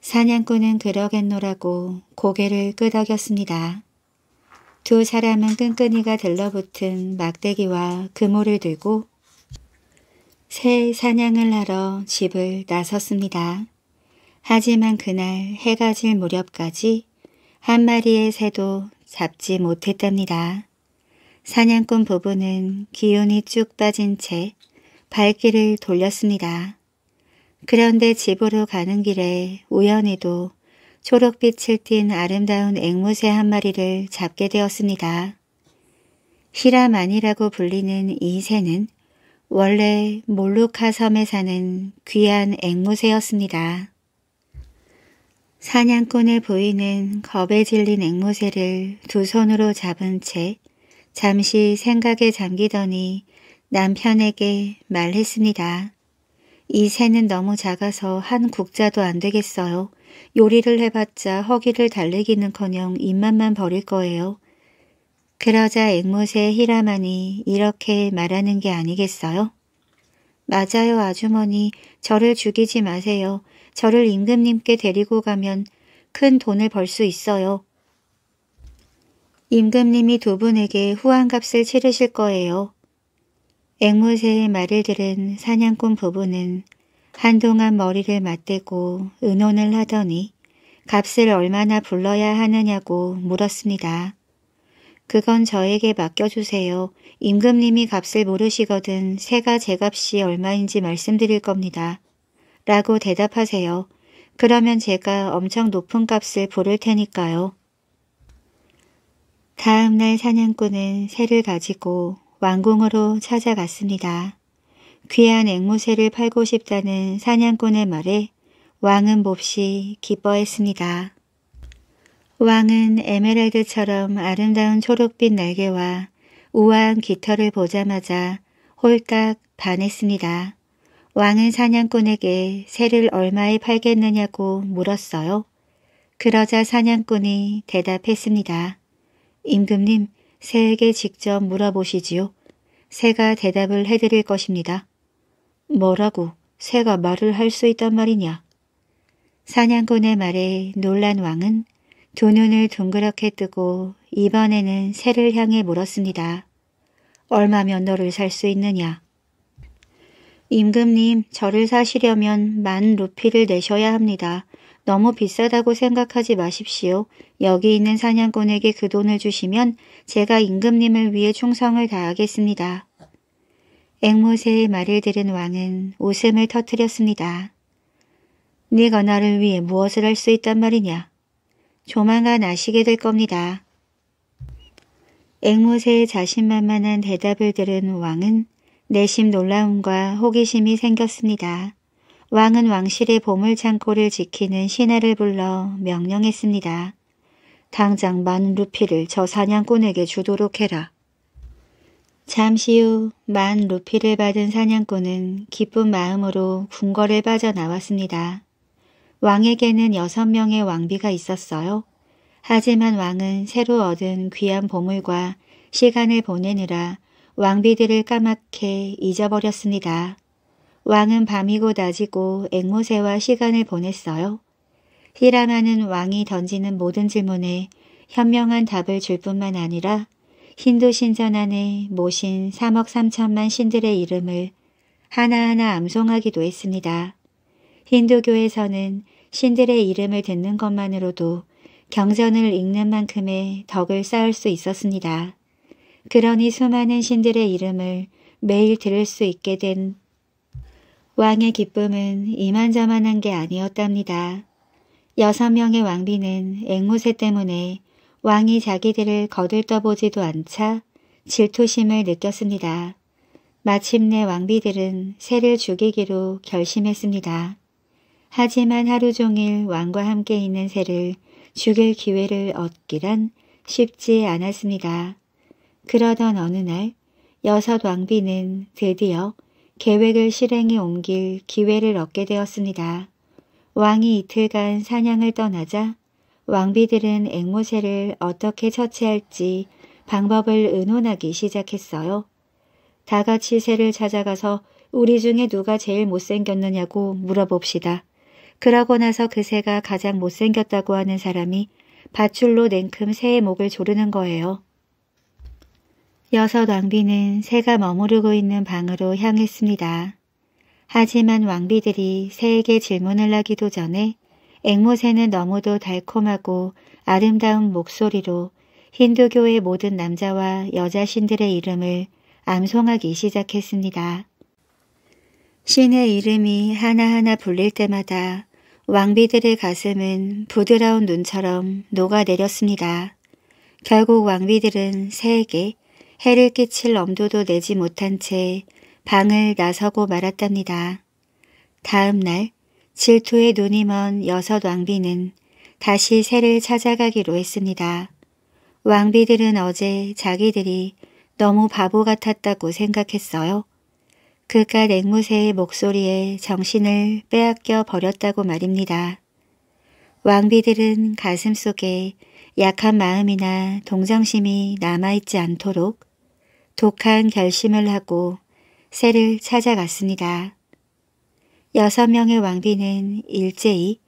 사냥꾼은 그러겠노라고 고개를 끄덕였습니다. 두 사람은 끈끈이가 들러붙은 막대기와 그모를 들고 새 사냥을 하러 집을 나섰습니다. 하지만 그날 해가 질 무렵까지 한 마리의 새도 잡지 못했답니다. 사냥꾼 부부는 기운이 쭉 빠진 채 발길을 돌렸습니다. 그런데 집으로 가는 길에 우연히도 초록빛을 띤 아름다운 앵무새 한 마리를 잡게 되었습니다. 히라만이라고 불리는 이 새는 원래 몰루카 섬에 사는 귀한 앵무새였습니다. 사냥꾼의 보이는 겁에 질린 앵무새를 두 손으로 잡은 채 잠시 생각에 잠기더니 남편에게 말했습니다. 이 새는 너무 작아서 한 국자도 안 되겠어요. 요리를 해봤자 허기를 달래기는커녕 입맛만 버릴 거예요. 그러자 앵무새 히라만이 이렇게 말하는 게 아니겠어요? 맞아요 아주머니 저를 죽이지 마세요. 저를 임금님께 데리고 가면 큰 돈을 벌 수 있어요. 임금님이 두 분에게 후한값을 치르실 거예요. 앵무새의 말을 들은 사냥꾼 부부는 한동안 머리를 맞대고 의논을 하더니 값을 얼마나 불러야 하느냐고 물었습니다. 그건 저에게 맡겨주세요. 임금님이 값을 모르시거든 새가 제 값이 얼마인지 말씀드릴 겁니다. 라고 대답하세요. 그러면 제가 엄청 높은 값을 부를 테니까요. 다음날 사냥꾼은 새를 가지고 왕궁으로 찾아갔습니다. 귀한 앵무새를 팔고 싶다는 사냥꾼의 말에 왕은 몹시 기뻐했습니다. 왕은 에메랄드처럼 아름다운 초록빛 날개와 우아한 깃털을 보자마자 홀딱 반했습니다. 왕은 사냥꾼에게 새를 얼마에 팔겠느냐고 물었어요. 그러자 사냥꾼이 대답했습니다. 임금님, 새에게 직접 물어보시지요. 새가 대답을 해드릴 것입니다. 뭐라고 새가 말을 할 수 있단 말이냐? 사냥꾼의 말에 놀란 왕은 두 눈을 동그랗게 뜨고 이번에는 새를 향해 물었습니다. 얼마면 너를 살 수 있느냐? 임금님, 저를 사시려면 만 루피를 내셔야 합니다. 너무 비싸다고 생각하지 마십시오. 여기 있는 사냥꾼에게 그 돈을 주시면 제가 임금님을 위해 충성을 다하겠습니다. 앵무새의 말을 들은 왕은 웃음을 터뜨렸습니다. 네가 나를 위해 무엇을 할 수 있단 말이냐? 조만간 아시게 될 겁니다. 앵무새의 자신만만한 대답을 들은 왕은 내심 놀라움과 호기심이 생겼습니다. 왕은 왕실의 보물창고를 지키는 시내를 불러 명령했습니다. 당장 만 루피를 저 사냥꾼에게 주도록 해라. 잠시 후 만 루피를 받은 사냥꾼은 기쁜 마음으로 궁궐을 빠져나왔습니다. 왕에게는 여섯 명의 왕비가 있었어요. 하지만 왕은 새로 얻은 귀한 보물과 시간을 보내느라 왕비들을 까맣게 잊어버렸습니다. 왕은 밤이고 낮이고 앵무새와 시간을 보냈어요. 히라마는 왕이 던지는 모든 질문에 현명한 답을 줄 뿐만 아니라 힌두 신전 안에 모신 3억 3천만 신들의 이름을 하나하나 암송하기도 했습니다. 힌두교에서는 신들의 이름을 듣는 것만으로도 경전을 읽는 만큼의 덕을 쌓을 수 있었습니다. 그러니 수많은 신들의 이름을 매일 들을 수 있게 된 왕의 기쁨은 이만저만한 게 아니었답니다. 여섯 명의 왕비는 앵무새 때문에 왕이 자기들을 거들떠보지도 않자 질투심을 느꼈습니다. 마침내 왕비들은 새를 죽이기로 결심했습니다. 하지만 하루 종일 왕과 함께 있는 새를 죽일 기회를 얻기란 쉽지 않았습니다. 그러던 어느 날 여섯 왕비는 드디어 계획을 실행에 옮길 기회를 얻게 되었습니다. 왕이 이틀간 사냥을 떠나자 왕비들은 앵무새를 어떻게 처치할지 방법을 의논하기 시작했어요. 다 같이 새를 찾아가서 우리 중에 누가 제일 못생겼느냐고 물어봅시다. 그러고 나서 그 새가 가장 못생겼다고 하는 사람이 밧줄로 냉큼 새의 목을 조르는 거예요. 여섯 왕비는 새가 머무르고 있는 방으로 향했습니다. 하지만 왕비들이 새에게 질문을 하기도 전에 앵무새는 너무도 달콤하고 아름다운 목소리로 힌두교의 모든 남자와 여자 신들의 이름을 암송하기 시작했습니다. 신의 이름이 하나하나 불릴 때마다 왕비들의 가슴은 부드러운 눈처럼 녹아내렸습니다. 결국 왕비들은 새에게 해를 끼칠 엄두도 내지 못한 채 방을 나서고 말았답니다. 다음 날 질투의 눈이 먼 여섯 왕비는 다시 새를 찾아가기로 했습니다. 왕비들은 어제 자기들이 너무 바보 같았다고 생각했어요. 그깟 앵무새의 목소리에 정신을 빼앗겨 버렸다고 말입니다. 왕비들은 가슴속에 약한 마음이나 동정심이 남아있지 않도록 독한 결심을 하고 새를 찾아갔습니다. 여섯 명의 왕비는 일제히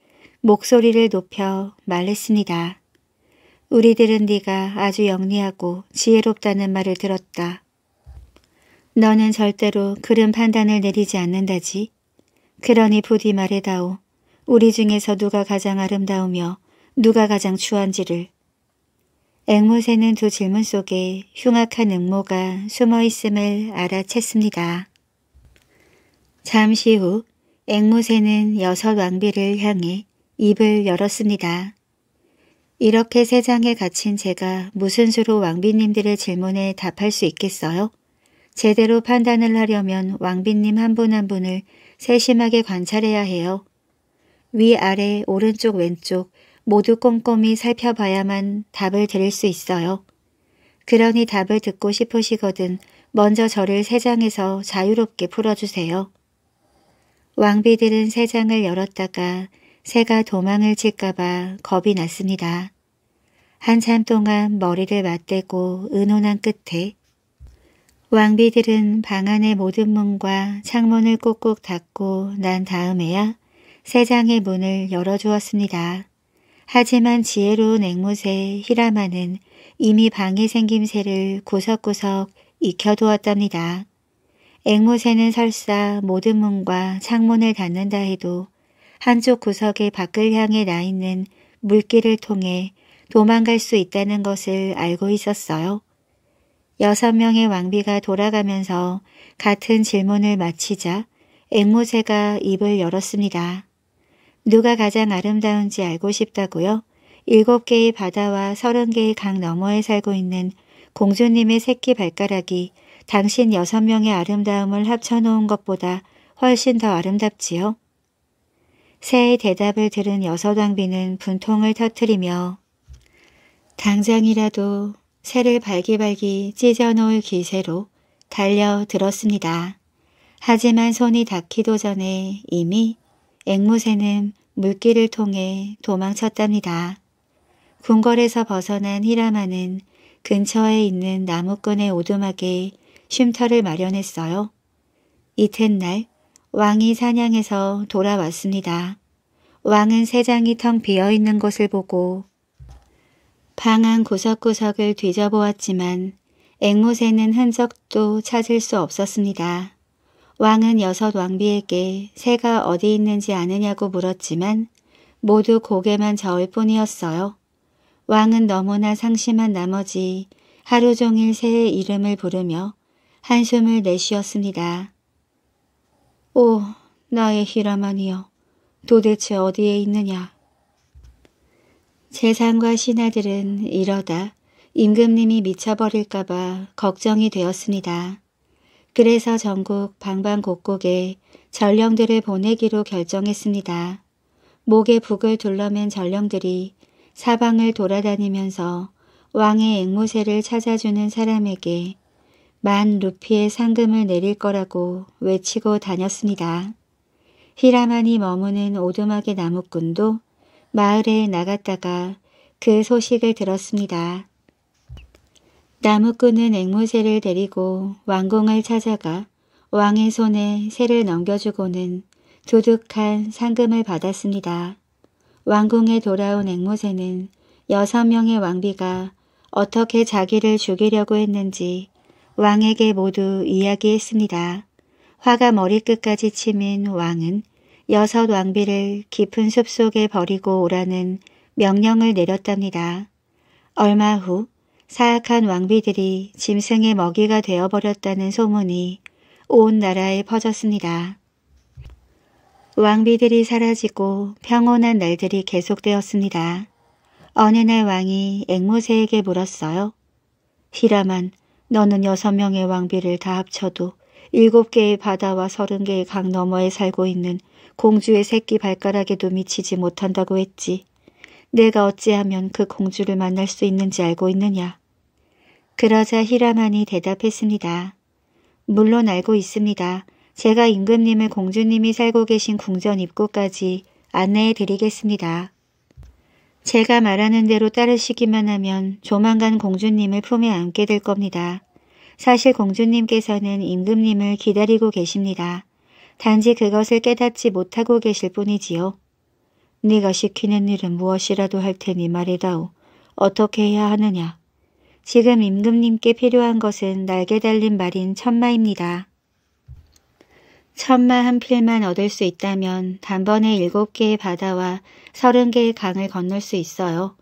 목소리를 높여 말했습니다. 우리들은 네가 아주 영리하고 지혜롭다는 말을 들었다. 너는 절대로 그런 판단을 내리지 않는다지. 그러니 부디 말해다오. 우리 중에서 누가 가장 아름다우며 누가 가장 추한지를. 앵무새는 두 질문 속에 흉악한 음모가 숨어 있음을 알아챘습니다. 잠시 후 앵무새는 여섯 왕비를 향해 입을 열었습니다. 이렇게 세상에 갇힌 제가 무슨 수로 왕비님들의 질문에 답할 수 있겠어요? 제대로 판단을 하려면 왕비님 한 분한 한 분을 세심하게 관찰해야 해요. 위아래 오른쪽 왼쪽 모두 꼼꼼히 살펴봐야만 답을 드릴 수 있어요. 그러니 답을 듣고 싶으시거든 먼저 저를 세장에서 자유롭게 풀어주세요. 왕비들은 세장을 열었다가 새가 도망을 칠까봐 겁이 났습니다. 한참 동안 머리를 맞대고 은혼한 끝에 왕비들은 방 안의 모든 문과 창문을 꾹꾹 닫고 난 다음에야 세장의 문을 열어주었습니다. 하지만 지혜로운 앵무새 히라마는 이미 방에 생김새를 구석구석 익혀두었답니다. 앵무새는 설사 모든 문과 창문을 닫는다 해도 한쪽 구석의 밖을 향해 나 있는 물길을 통해 도망갈 수 있다는 것을 알고 있었어요. 여섯 명의 왕비가 돌아가면서 같은 질문을 마치자 앵무새가 입을 열었습니다. 누가 가장 아름다운지 알고 싶다고요? 일곱 개의 바다와 서른 개의 강 너머에 살고 있는 공주님의 새끼 발가락이 당신 여섯 명의 아름다움을 합쳐놓은 것보다 훨씬 더 아름답지요? 새의 대답을 들은 여섯왕비는 분통을 터뜨리며 당장이라도 새를 발기발기 찢어놓을 기세로 달려들었습니다. 하지만 손이 닿기도 전에 이미 앵무새는 물길을 통해 도망쳤답니다. 궁궐에서 벗어난 히라마는 근처에 있는 나무꾼의 오두막에 쉼터를 마련했어요. 이튿날 왕이 사냥에서 돌아왔습니다. 왕은 세장이 텅 비어있는 것을 보고 방안 구석구석을 뒤져보았지만 앵무새는 흔적도 찾을 수 없었습니다. 왕은 여섯 왕비에게 새가 어디 있는지 아느냐고 물었지만 모두 고개만 저을 뿐이었어요. 왕은 너무나 상심한 나머지 하루 종일 새의 이름을 부르며 한숨을 내쉬었습니다. 오, 나의 히라만이여, 도대체 어디에 있느냐? 재상과 신하들은 이러다 임금님이 미쳐버릴까봐 걱정이 되었습니다. 그래서 전국 방방 곡곡에 전령들을 보내기로 결정했습니다. 목에 북을 둘러맨 전령들이 사방을 돌아다니면서 왕의 앵무새를 찾아주는 사람에게 만 루피의 상금을 내릴 거라고 외치고 다녔습니다. 히라만이 머무는 오두막의 나무꾼도 마을에 나갔다가 그 소식을 들었습니다. 나무꾼은 앵무새를 데리고 왕궁을 찾아가 왕의 손에 새를 넘겨주고는 두둑한 상금을 받았습니다. 왕궁에 돌아온 앵무새는 여섯 명의 왕비가 어떻게 자기를 죽이려고 했는지 왕에게 모두 이야기했습니다. 화가 머리끝까지 치민 왕은 여섯 왕비를 깊은 숲속에 버리고 오라는 명령을 내렸답니다. 얼마 후 사악한 왕비들이 짐승의 먹이가 되어버렸다는 소문이 온 나라에 퍼졌습니다. 왕비들이 사라지고 평온한 날들이 계속되었습니다. 어느 날 왕이 앵무새에게 물었어요. 히라만, 너는 여섯 명의 왕비를 다 합쳐도 일곱 개의 바다와 서른 개의 강 너머에 살고 있는 공주의 새끼 발가락에도 미치지 못한다고 했지. 내가 어찌하면 그 공주를 만날 수 있는지 알고 있느냐. 그러자 히라만이 대답했습니다. 물론 알고 있습니다. 제가 임금님을 공주님이 살고 계신 궁전 입구까지 안내해 드리겠습니다. 제가 말하는 대로 따르시기만 하면 조만간 공주님을 품에 안게 될 겁니다. 사실 공주님께서는 임금님을 기다리고 계십니다. 단지 그것을 깨닫지 못하고 계실 뿐이지요. 네가 시키는 일은 무엇이라도 할 테니 말이다오. 어떻게 해야 하느냐? 지금 임금님께 필요한 것은 날개 달린 말인 천마입니다. 천마 한 필만 얻을 수 있다면 단번에 일곱 개의 바다와 서른 개의 강을 건널 수 있어요.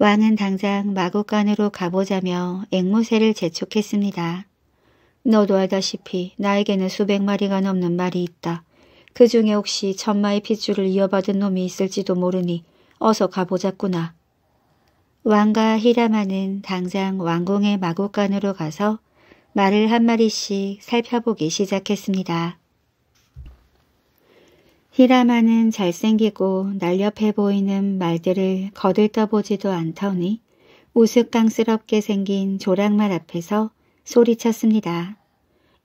왕은 당장 마국간으로 가보자며 앵무새를 재촉했습니다. 너도 알다시피 나에게는 수백 마리가 넘는 말이 있다. 그 중에 혹시 천마의 핏줄을 이어받은 놈이 있을지도 모르니 어서 가보자꾸나. 왕과 히라마는 당장 왕궁의 마곡간으로 가서 말을 한 마리씩 살펴보기 시작했습니다. 히라마는 잘생기고 날렵해 보이는 말들을 거들떠보지도 않더니 우스꽝스럽게 생긴 조랑말 앞에서 소리쳤습니다.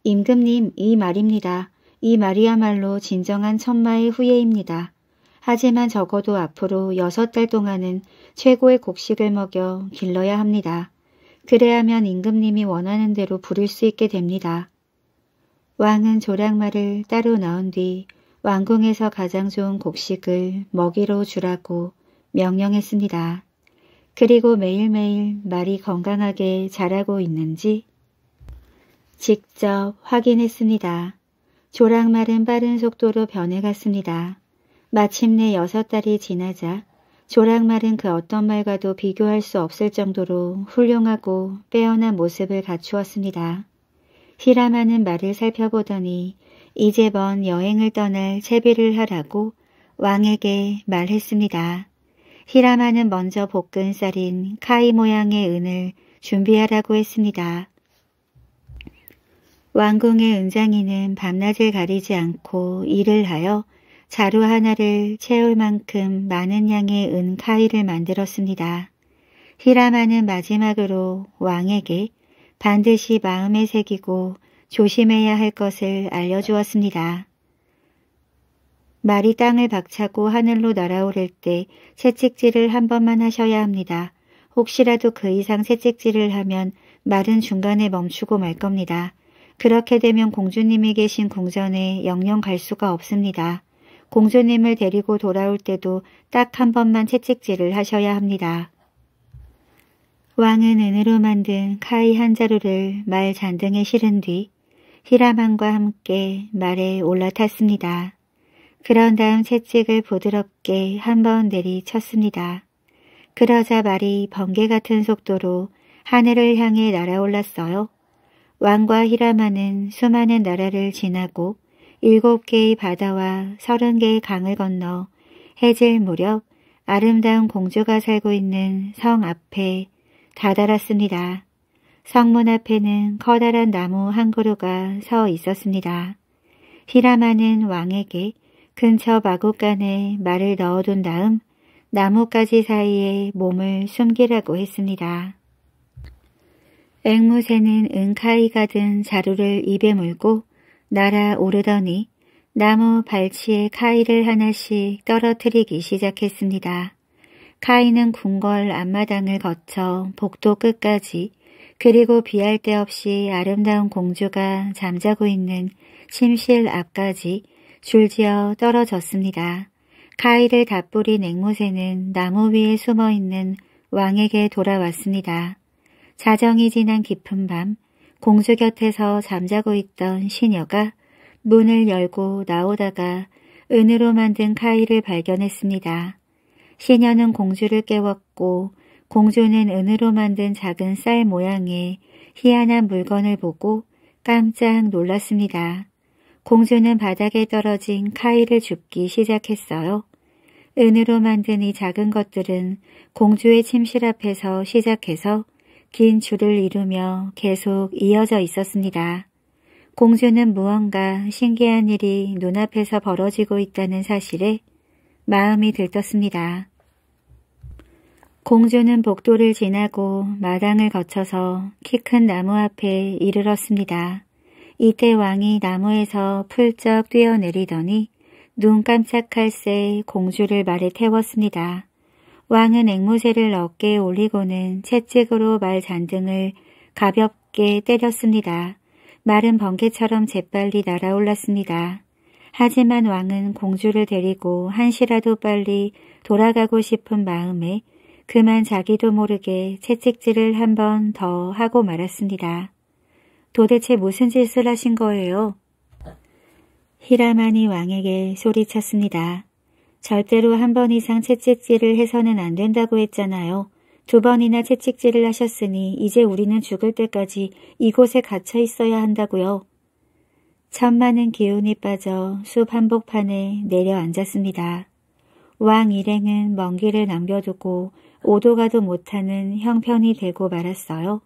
임금님 이 말입니다. 이 말이야말로 진정한 천마의 후예입니다. 하지만 적어도 앞으로 6달 동안은 최고의 곡식을 먹여 길러야 합니다. 그래야만 임금님이 원하는 대로 부를수 있게 됩니다. 왕은 조랑말을 따로 넣은 뒤 왕궁에서 가장 좋은 곡식을 먹이로 주라고 명령했습니다. 그리고 매일매일 말이 건강하게 자라고 있는지 직접 확인했습니다. 조랑말은 빠른 속도로 변해갔습니다. 마침내 여섯 달이 지나자 조랑말은 그 어떤 말과도 비교할 수 없을 정도로 훌륭하고 빼어난 모습을 갖추었습니다. 히라마는 말을 살펴보더니 이제 먼 여행을 떠날 채비를 하라고 왕에게 말했습니다. 히라마는 먼저 볶은 쌀인 카이 모양의 은을 준비하라고 했습니다. 왕궁의 은장이는 밤낮을 가리지 않고 일을 하여 자루 하나를 채울 만큼 많은 양의 은카이를 만들었습니다. 히라마는 마지막으로 왕에게 반드시 마음에 새기고 조심해야 할 것을 알려주었습니다. 말이 땅을 박차고 하늘로 날아오를 때 채찍질을 한 번만 하셔야 합니다. 혹시라도 그 이상 채찍질을 하면 말은 중간에 멈추고 말 겁니다. 그렇게 되면 공주님이 계신 궁전에 영영 갈 수가 없습니다. 공주님을 데리고 돌아올 때도 딱 한 번만 채찍질을 하셔야 합니다. 왕은 은으로 만든 카이 한 자루를 말 잔등에 실은 뒤 히라만과 함께 말에 올라탔습니다. 그런 다음 채찍을 부드럽게 한 번 내리쳤습니다. 그러자 말이 번개 같은 속도로 하늘을 향해 날아올랐어요. 왕과 히라만은 수많은 나라를 지나고 일곱 개의 바다와 서른 개의 강을 건너 해질 무렵 아름다운 공주가 살고 있는 성 앞에 다다랐습니다. 성문 앞에는 커다란 나무 한 그루가 서 있었습니다. 히라마는 왕에게 근처 마구간에 말을 넣어둔 다음 나뭇가지 사이에 몸을 숨기라고 했습니다. 앵무새는 은카이가 든 자루를 입에 물고 날아오르더니 나무 발치에 카이를 하나씩 떨어뜨리기 시작했습니다. 카이는 궁궐 앞마당을 거쳐 복도 끝까지 그리고 비할 데 없이 아름다운 공주가 잠자고 있는 침실 앞까지 줄지어 떨어졌습니다. 카이를 다뿌린 앵무새는 나무 위에 숨어있는 왕에게 돌아왔습니다. 자정이 지난 깊은 밤 공주 곁에서 잠자고 있던 시녀가 문을 열고 나오다가 은으로 만든 카이를 발견했습니다. 시녀는 공주를 깨웠고 공주는 은으로 만든 작은 쌀 모양의 희한한 물건을 보고 깜짝 놀랐습니다. 공주는 바닥에 떨어진 카이를 줍기 시작했어요. 은으로 만든 이 작은 것들은 공주의 침실 앞에서 시작해서 긴 줄을 이루며 계속 이어져 있었습니다. 공주는 무언가 신기한 일이 눈앞에서 벌어지고 있다는 사실에 마음이 들떴습니다. 공주는 복도를 지나고 마당을 거쳐서 키 큰 나무 앞에 이르렀습니다. 이때 왕이 나무에서 풀쩍 뛰어내리더니 눈 깜짝할 새 공주를 말에 태웠습니다. 왕은 앵무새를 어깨에 올리고는 채찍으로 말 잔등을 가볍게 때렸습니다. 말은 번개처럼 재빨리 날아올랐습니다. 하지만 왕은 공주를 데리고 한시라도 빨리 돌아가고 싶은 마음에 그만 자기도 모르게 채찍질을 한 번 더 하고 말았습니다. 도대체 무슨 짓을 하신 거예요? 히라만이 왕에게 소리쳤습니다. 절대로 한 번 이상 채찍질을 해서는 안 된다고 했잖아요. 두 번이나 채찍질을 하셨으니 이제 우리는 죽을 때까지 이곳에 갇혀 있어야 한다고요. 천만은 기운이 빠져 숲 한복판에 내려앉았습니다. 왕 일행은 먼 길을 남겨두고 오도 가도 못하는 형편이 되고 말았어요.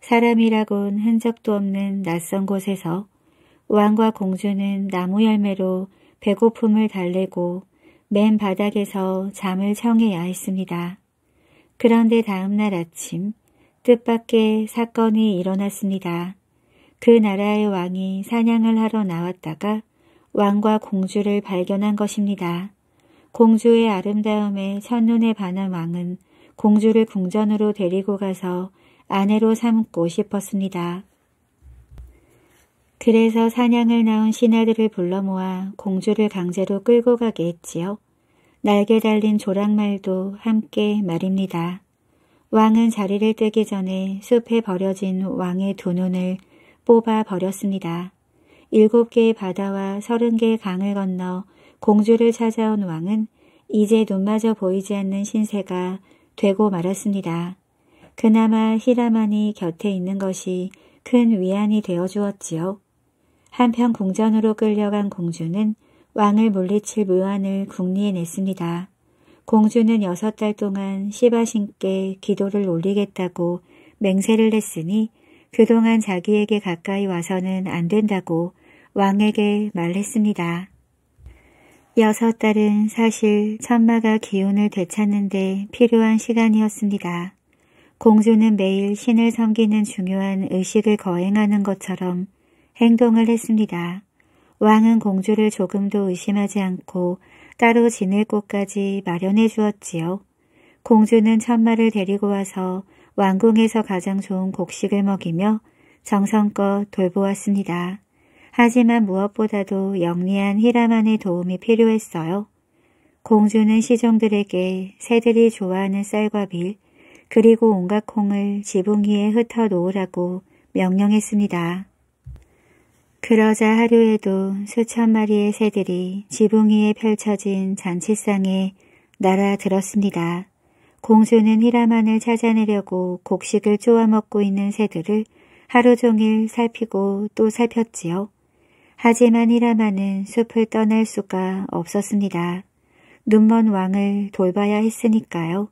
사람이라곤 흔적도 없는 낯선 곳에서 왕과 공주는 나무 열매로 배고픔을 달래고 맨 바닥에서 잠을 청해야 했습니다. 그런데 다음날 아침 뜻밖의 사건이 일어났습니다. 그 나라의 왕이 사냥을 하러 나왔다가 왕과 공주를 발견한 것입니다. 공주의 아름다움에 첫눈에 반한 왕은 공주를 궁전으로 데리고 가서 아내로 삼고 싶었습니다. 그래서 사냥을 나온 신하들을 불러 모아 공주를 강제로 끌고 가게 했지요. 날개 달린 조랑말도 함께 말입니다. 왕은 자리를 뜨기 전에 숲에 버려진 왕의 두 눈을 뽑아 버렸습니다. 일곱 개의 바다와 서른 개의 강을 건너 공주를 찾아온 왕은 이제 눈마저 보이지 않는 신세가 되고 말았습니다. 그나마 히라만이 곁에 있는 것이 큰 위안이 되어 주었지요. 한편 궁전으로 끌려간 공주는 왕을 물리칠 묘안을 궁리해냈습니다. 공주는 여섯 달 동안 시바신께 기도를 올리겠다고 맹세를 했으니 그동안 자기에게 가까이 와서는 안 된다고 왕에게 말했습니다. 여섯 달은 사실 천마가 기운을 되찾는데 필요한 시간이었습니다. 공주는 매일 신을 섬기는 중요한 의식을 거행하는 것처럼 행동을 했습니다. 왕은 공주를 조금도 의심하지 않고 따로 지낼 곳까지 마련해 주었지요. 공주는 천마를 데리고 와서 왕궁에서 가장 좋은 곡식을 먹이며 정성껏 돌보았습니다. 하지만 무엇보다도 영리한 히라만의 도움이 필요했어요. 공주는 시종들에게 새들이 좋아하는 쌀과 밀, 그리고 온갖 콩을 지붕 위에 흩어 놓으라고 명령했습니다. 그러자 하루에도 수천 마리의 새들이 지붕 위에 펼쳐진 잔치상에 날아들었습니다. 공주는 히라만을 찾아내려고 곡식을 쪼아먹고 있는 새들을 하루 종일 살피고 또 살폈지요. 하지만 히라만은 숲을 떠날 수가 없었습니다. 눈먼 왕을 돌봐야 했으니까요.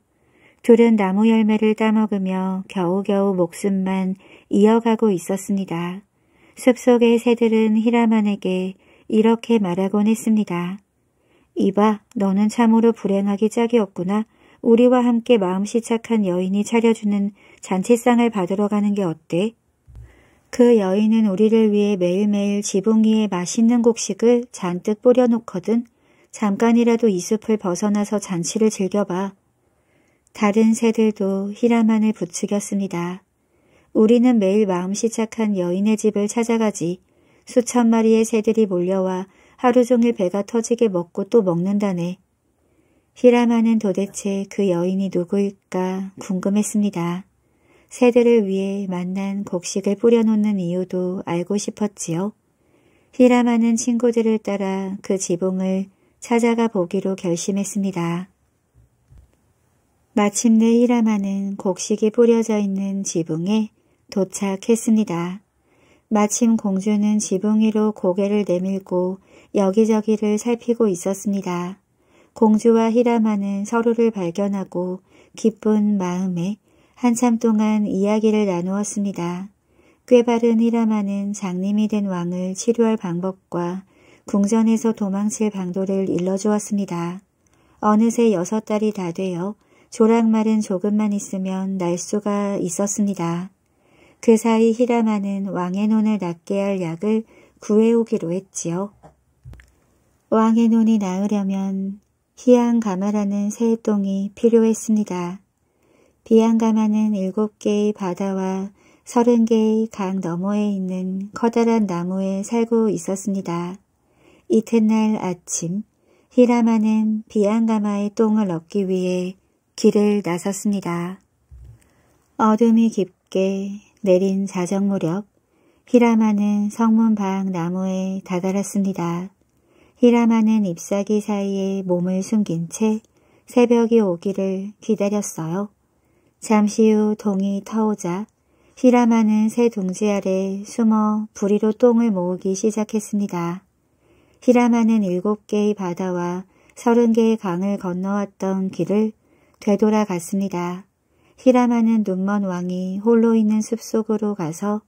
둘은 나무 열매를 따먹으며 겨우겨우 목숨만 이어가고 있었습니다. 숲속의 새들은 히라만에게 이렇게 말하곤 했습니다. 이봐, 너는 참으로 불행하기 짝이 없구나. 우리와 함께 마음씨 착한 여인이 차려주는 잔치상을 받으러 가는 게 어때? 그 여인은 우리를 위해 매일매일 지붕 위에 맛있는 곡식을 잔뜩 뿌려놓거든. 잠깐이라도 이 숲을 벗어나서 잔치를 즐겨봐. 다른 새들도 히라만을 부추겼습니다. 우리는 매일 마음씨 착한 여인의 집을 찾아가지. 수천 마리의 새들이 몰려와 하루 종일 배가 터지게 먹고 또 먹는다네. 히라마는 도대체 그 여인이 누구일까 궁금했습니다. 새들을 위해 만난 곡식을 뿌려놓는 이유도 알고 싶었지요. 히라마는 친구들을 따라 그 지붕을 찾아가 보기로 결심했습니다. 마침내 히라마는 곡식이 뿌려져 있는 지붕에 도착했습니다. 마침 공주는 지붕 위로 고개를 내밀고 여기저기를 살피고 있었습니다. 공주와 히라마는 서로를 발견하고 기쁜 마음에 한참 동안 이야기를 나누었습니다. 꾀바른 히라마는 장님이 된 왕을 치료할 방법과 궁전에서 도망칠 방도를 일러주었습니다. 어느새 여섯 달이 다 되어 조랑말은 조금만 있으면 날 수가 있었습니다. 그 사이 히라마는 왕의 논을 낫게 할 약을 구해오기로 했지요. 왕의 논이 나으려면 희양 가마라는 새똥이 필요했습니다. 비양 가마는 일곱 개의 바다와 서른 개의강 너머에 있는 커다란 나무에 살고 있었습니다. 이튿날 아침 히라마는 비양가마의 똥을 얻기 위해 길을 나섰습니다. 어둠이 깊게 내린 자정 무렵 히라마는 성문 방 나무에 다다랐습니다. 히라마는 잎사귀 사이에 몸을 숨긴 채 새벽이 오기를 기다렸어요. 잠시 후 동이 터오자 히라마는 새 둥지 아래 숨어 부리로 똥을 모으기 시작했습니다. 히라마는 일곱 개의 바다와 서른 개의 강을 건너왔던 길을 되돌아갔습니다. 히라마는 눈먼 왕이 홀로 있는 숲속으로 가서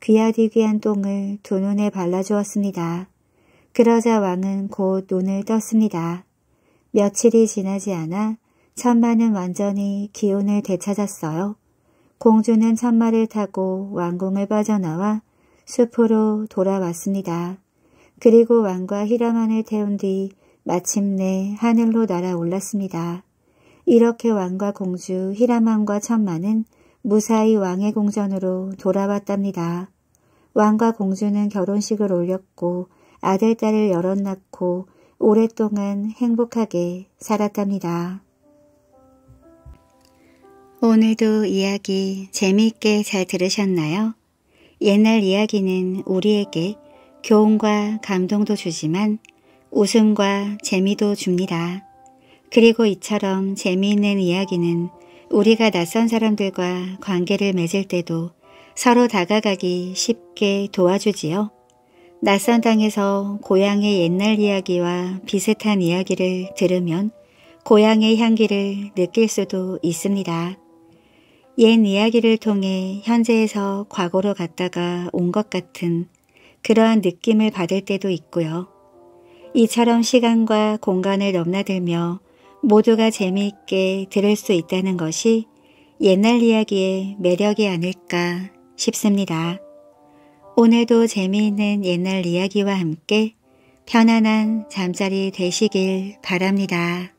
귀하디귀한 똥을 두 눈에 발라주었습니다. 그러자 왕은 곧 눈을 떴습니다. 며칠이 지나지 않아 천마는 완전히 기운을 되찾았어요. 공주는 천마를 타고 왕궁을 빠져나와 숲으로 돌아왔습니다. 그리고 왕과 히라만을 태운 뒤 마침내 하늘로 날아올랐습니다. 이렇게 왕과 공주 히라만과 천만은 무사히 왕의 궁전으로 돌아왔답니다. 왕과 공주는 결혼식을 올렸고 아들, 딸을 여럿 낳고 오랫동안 행복하게 살았답니다. 오늘도 이야기 재미있게 잘 들으셨나요? 옛날 이야기는 우리에게 교훈과 감동도 주지만 웃음과 재미도 줍니다. 그리고 이처럼 재미있는 이야기는 우리가 낯선 사람들과 관계를 맺을 때도 서로 다가가기 쉽게 도와주지요. 낯선 땅에서 고향의 옛날 이야기와 비슷한 이야기를 들으면 고향의 향기를 느낄 수도 있습니다. 옛 이야기를 통해 현재에서 과거로 갔다가 온 것 같은 그러한 느낌을 받을 때도 있고요. 이처럼 시간과 공간을 넘나들며 모두가 재미있게 들을 수 있다는 것이 옛날 이야기의 매력이 아닐까 싶습니다. 오늘도 재미있는 옛날 이야기와 함께 편안한 잠자리 되시길 바랍니다.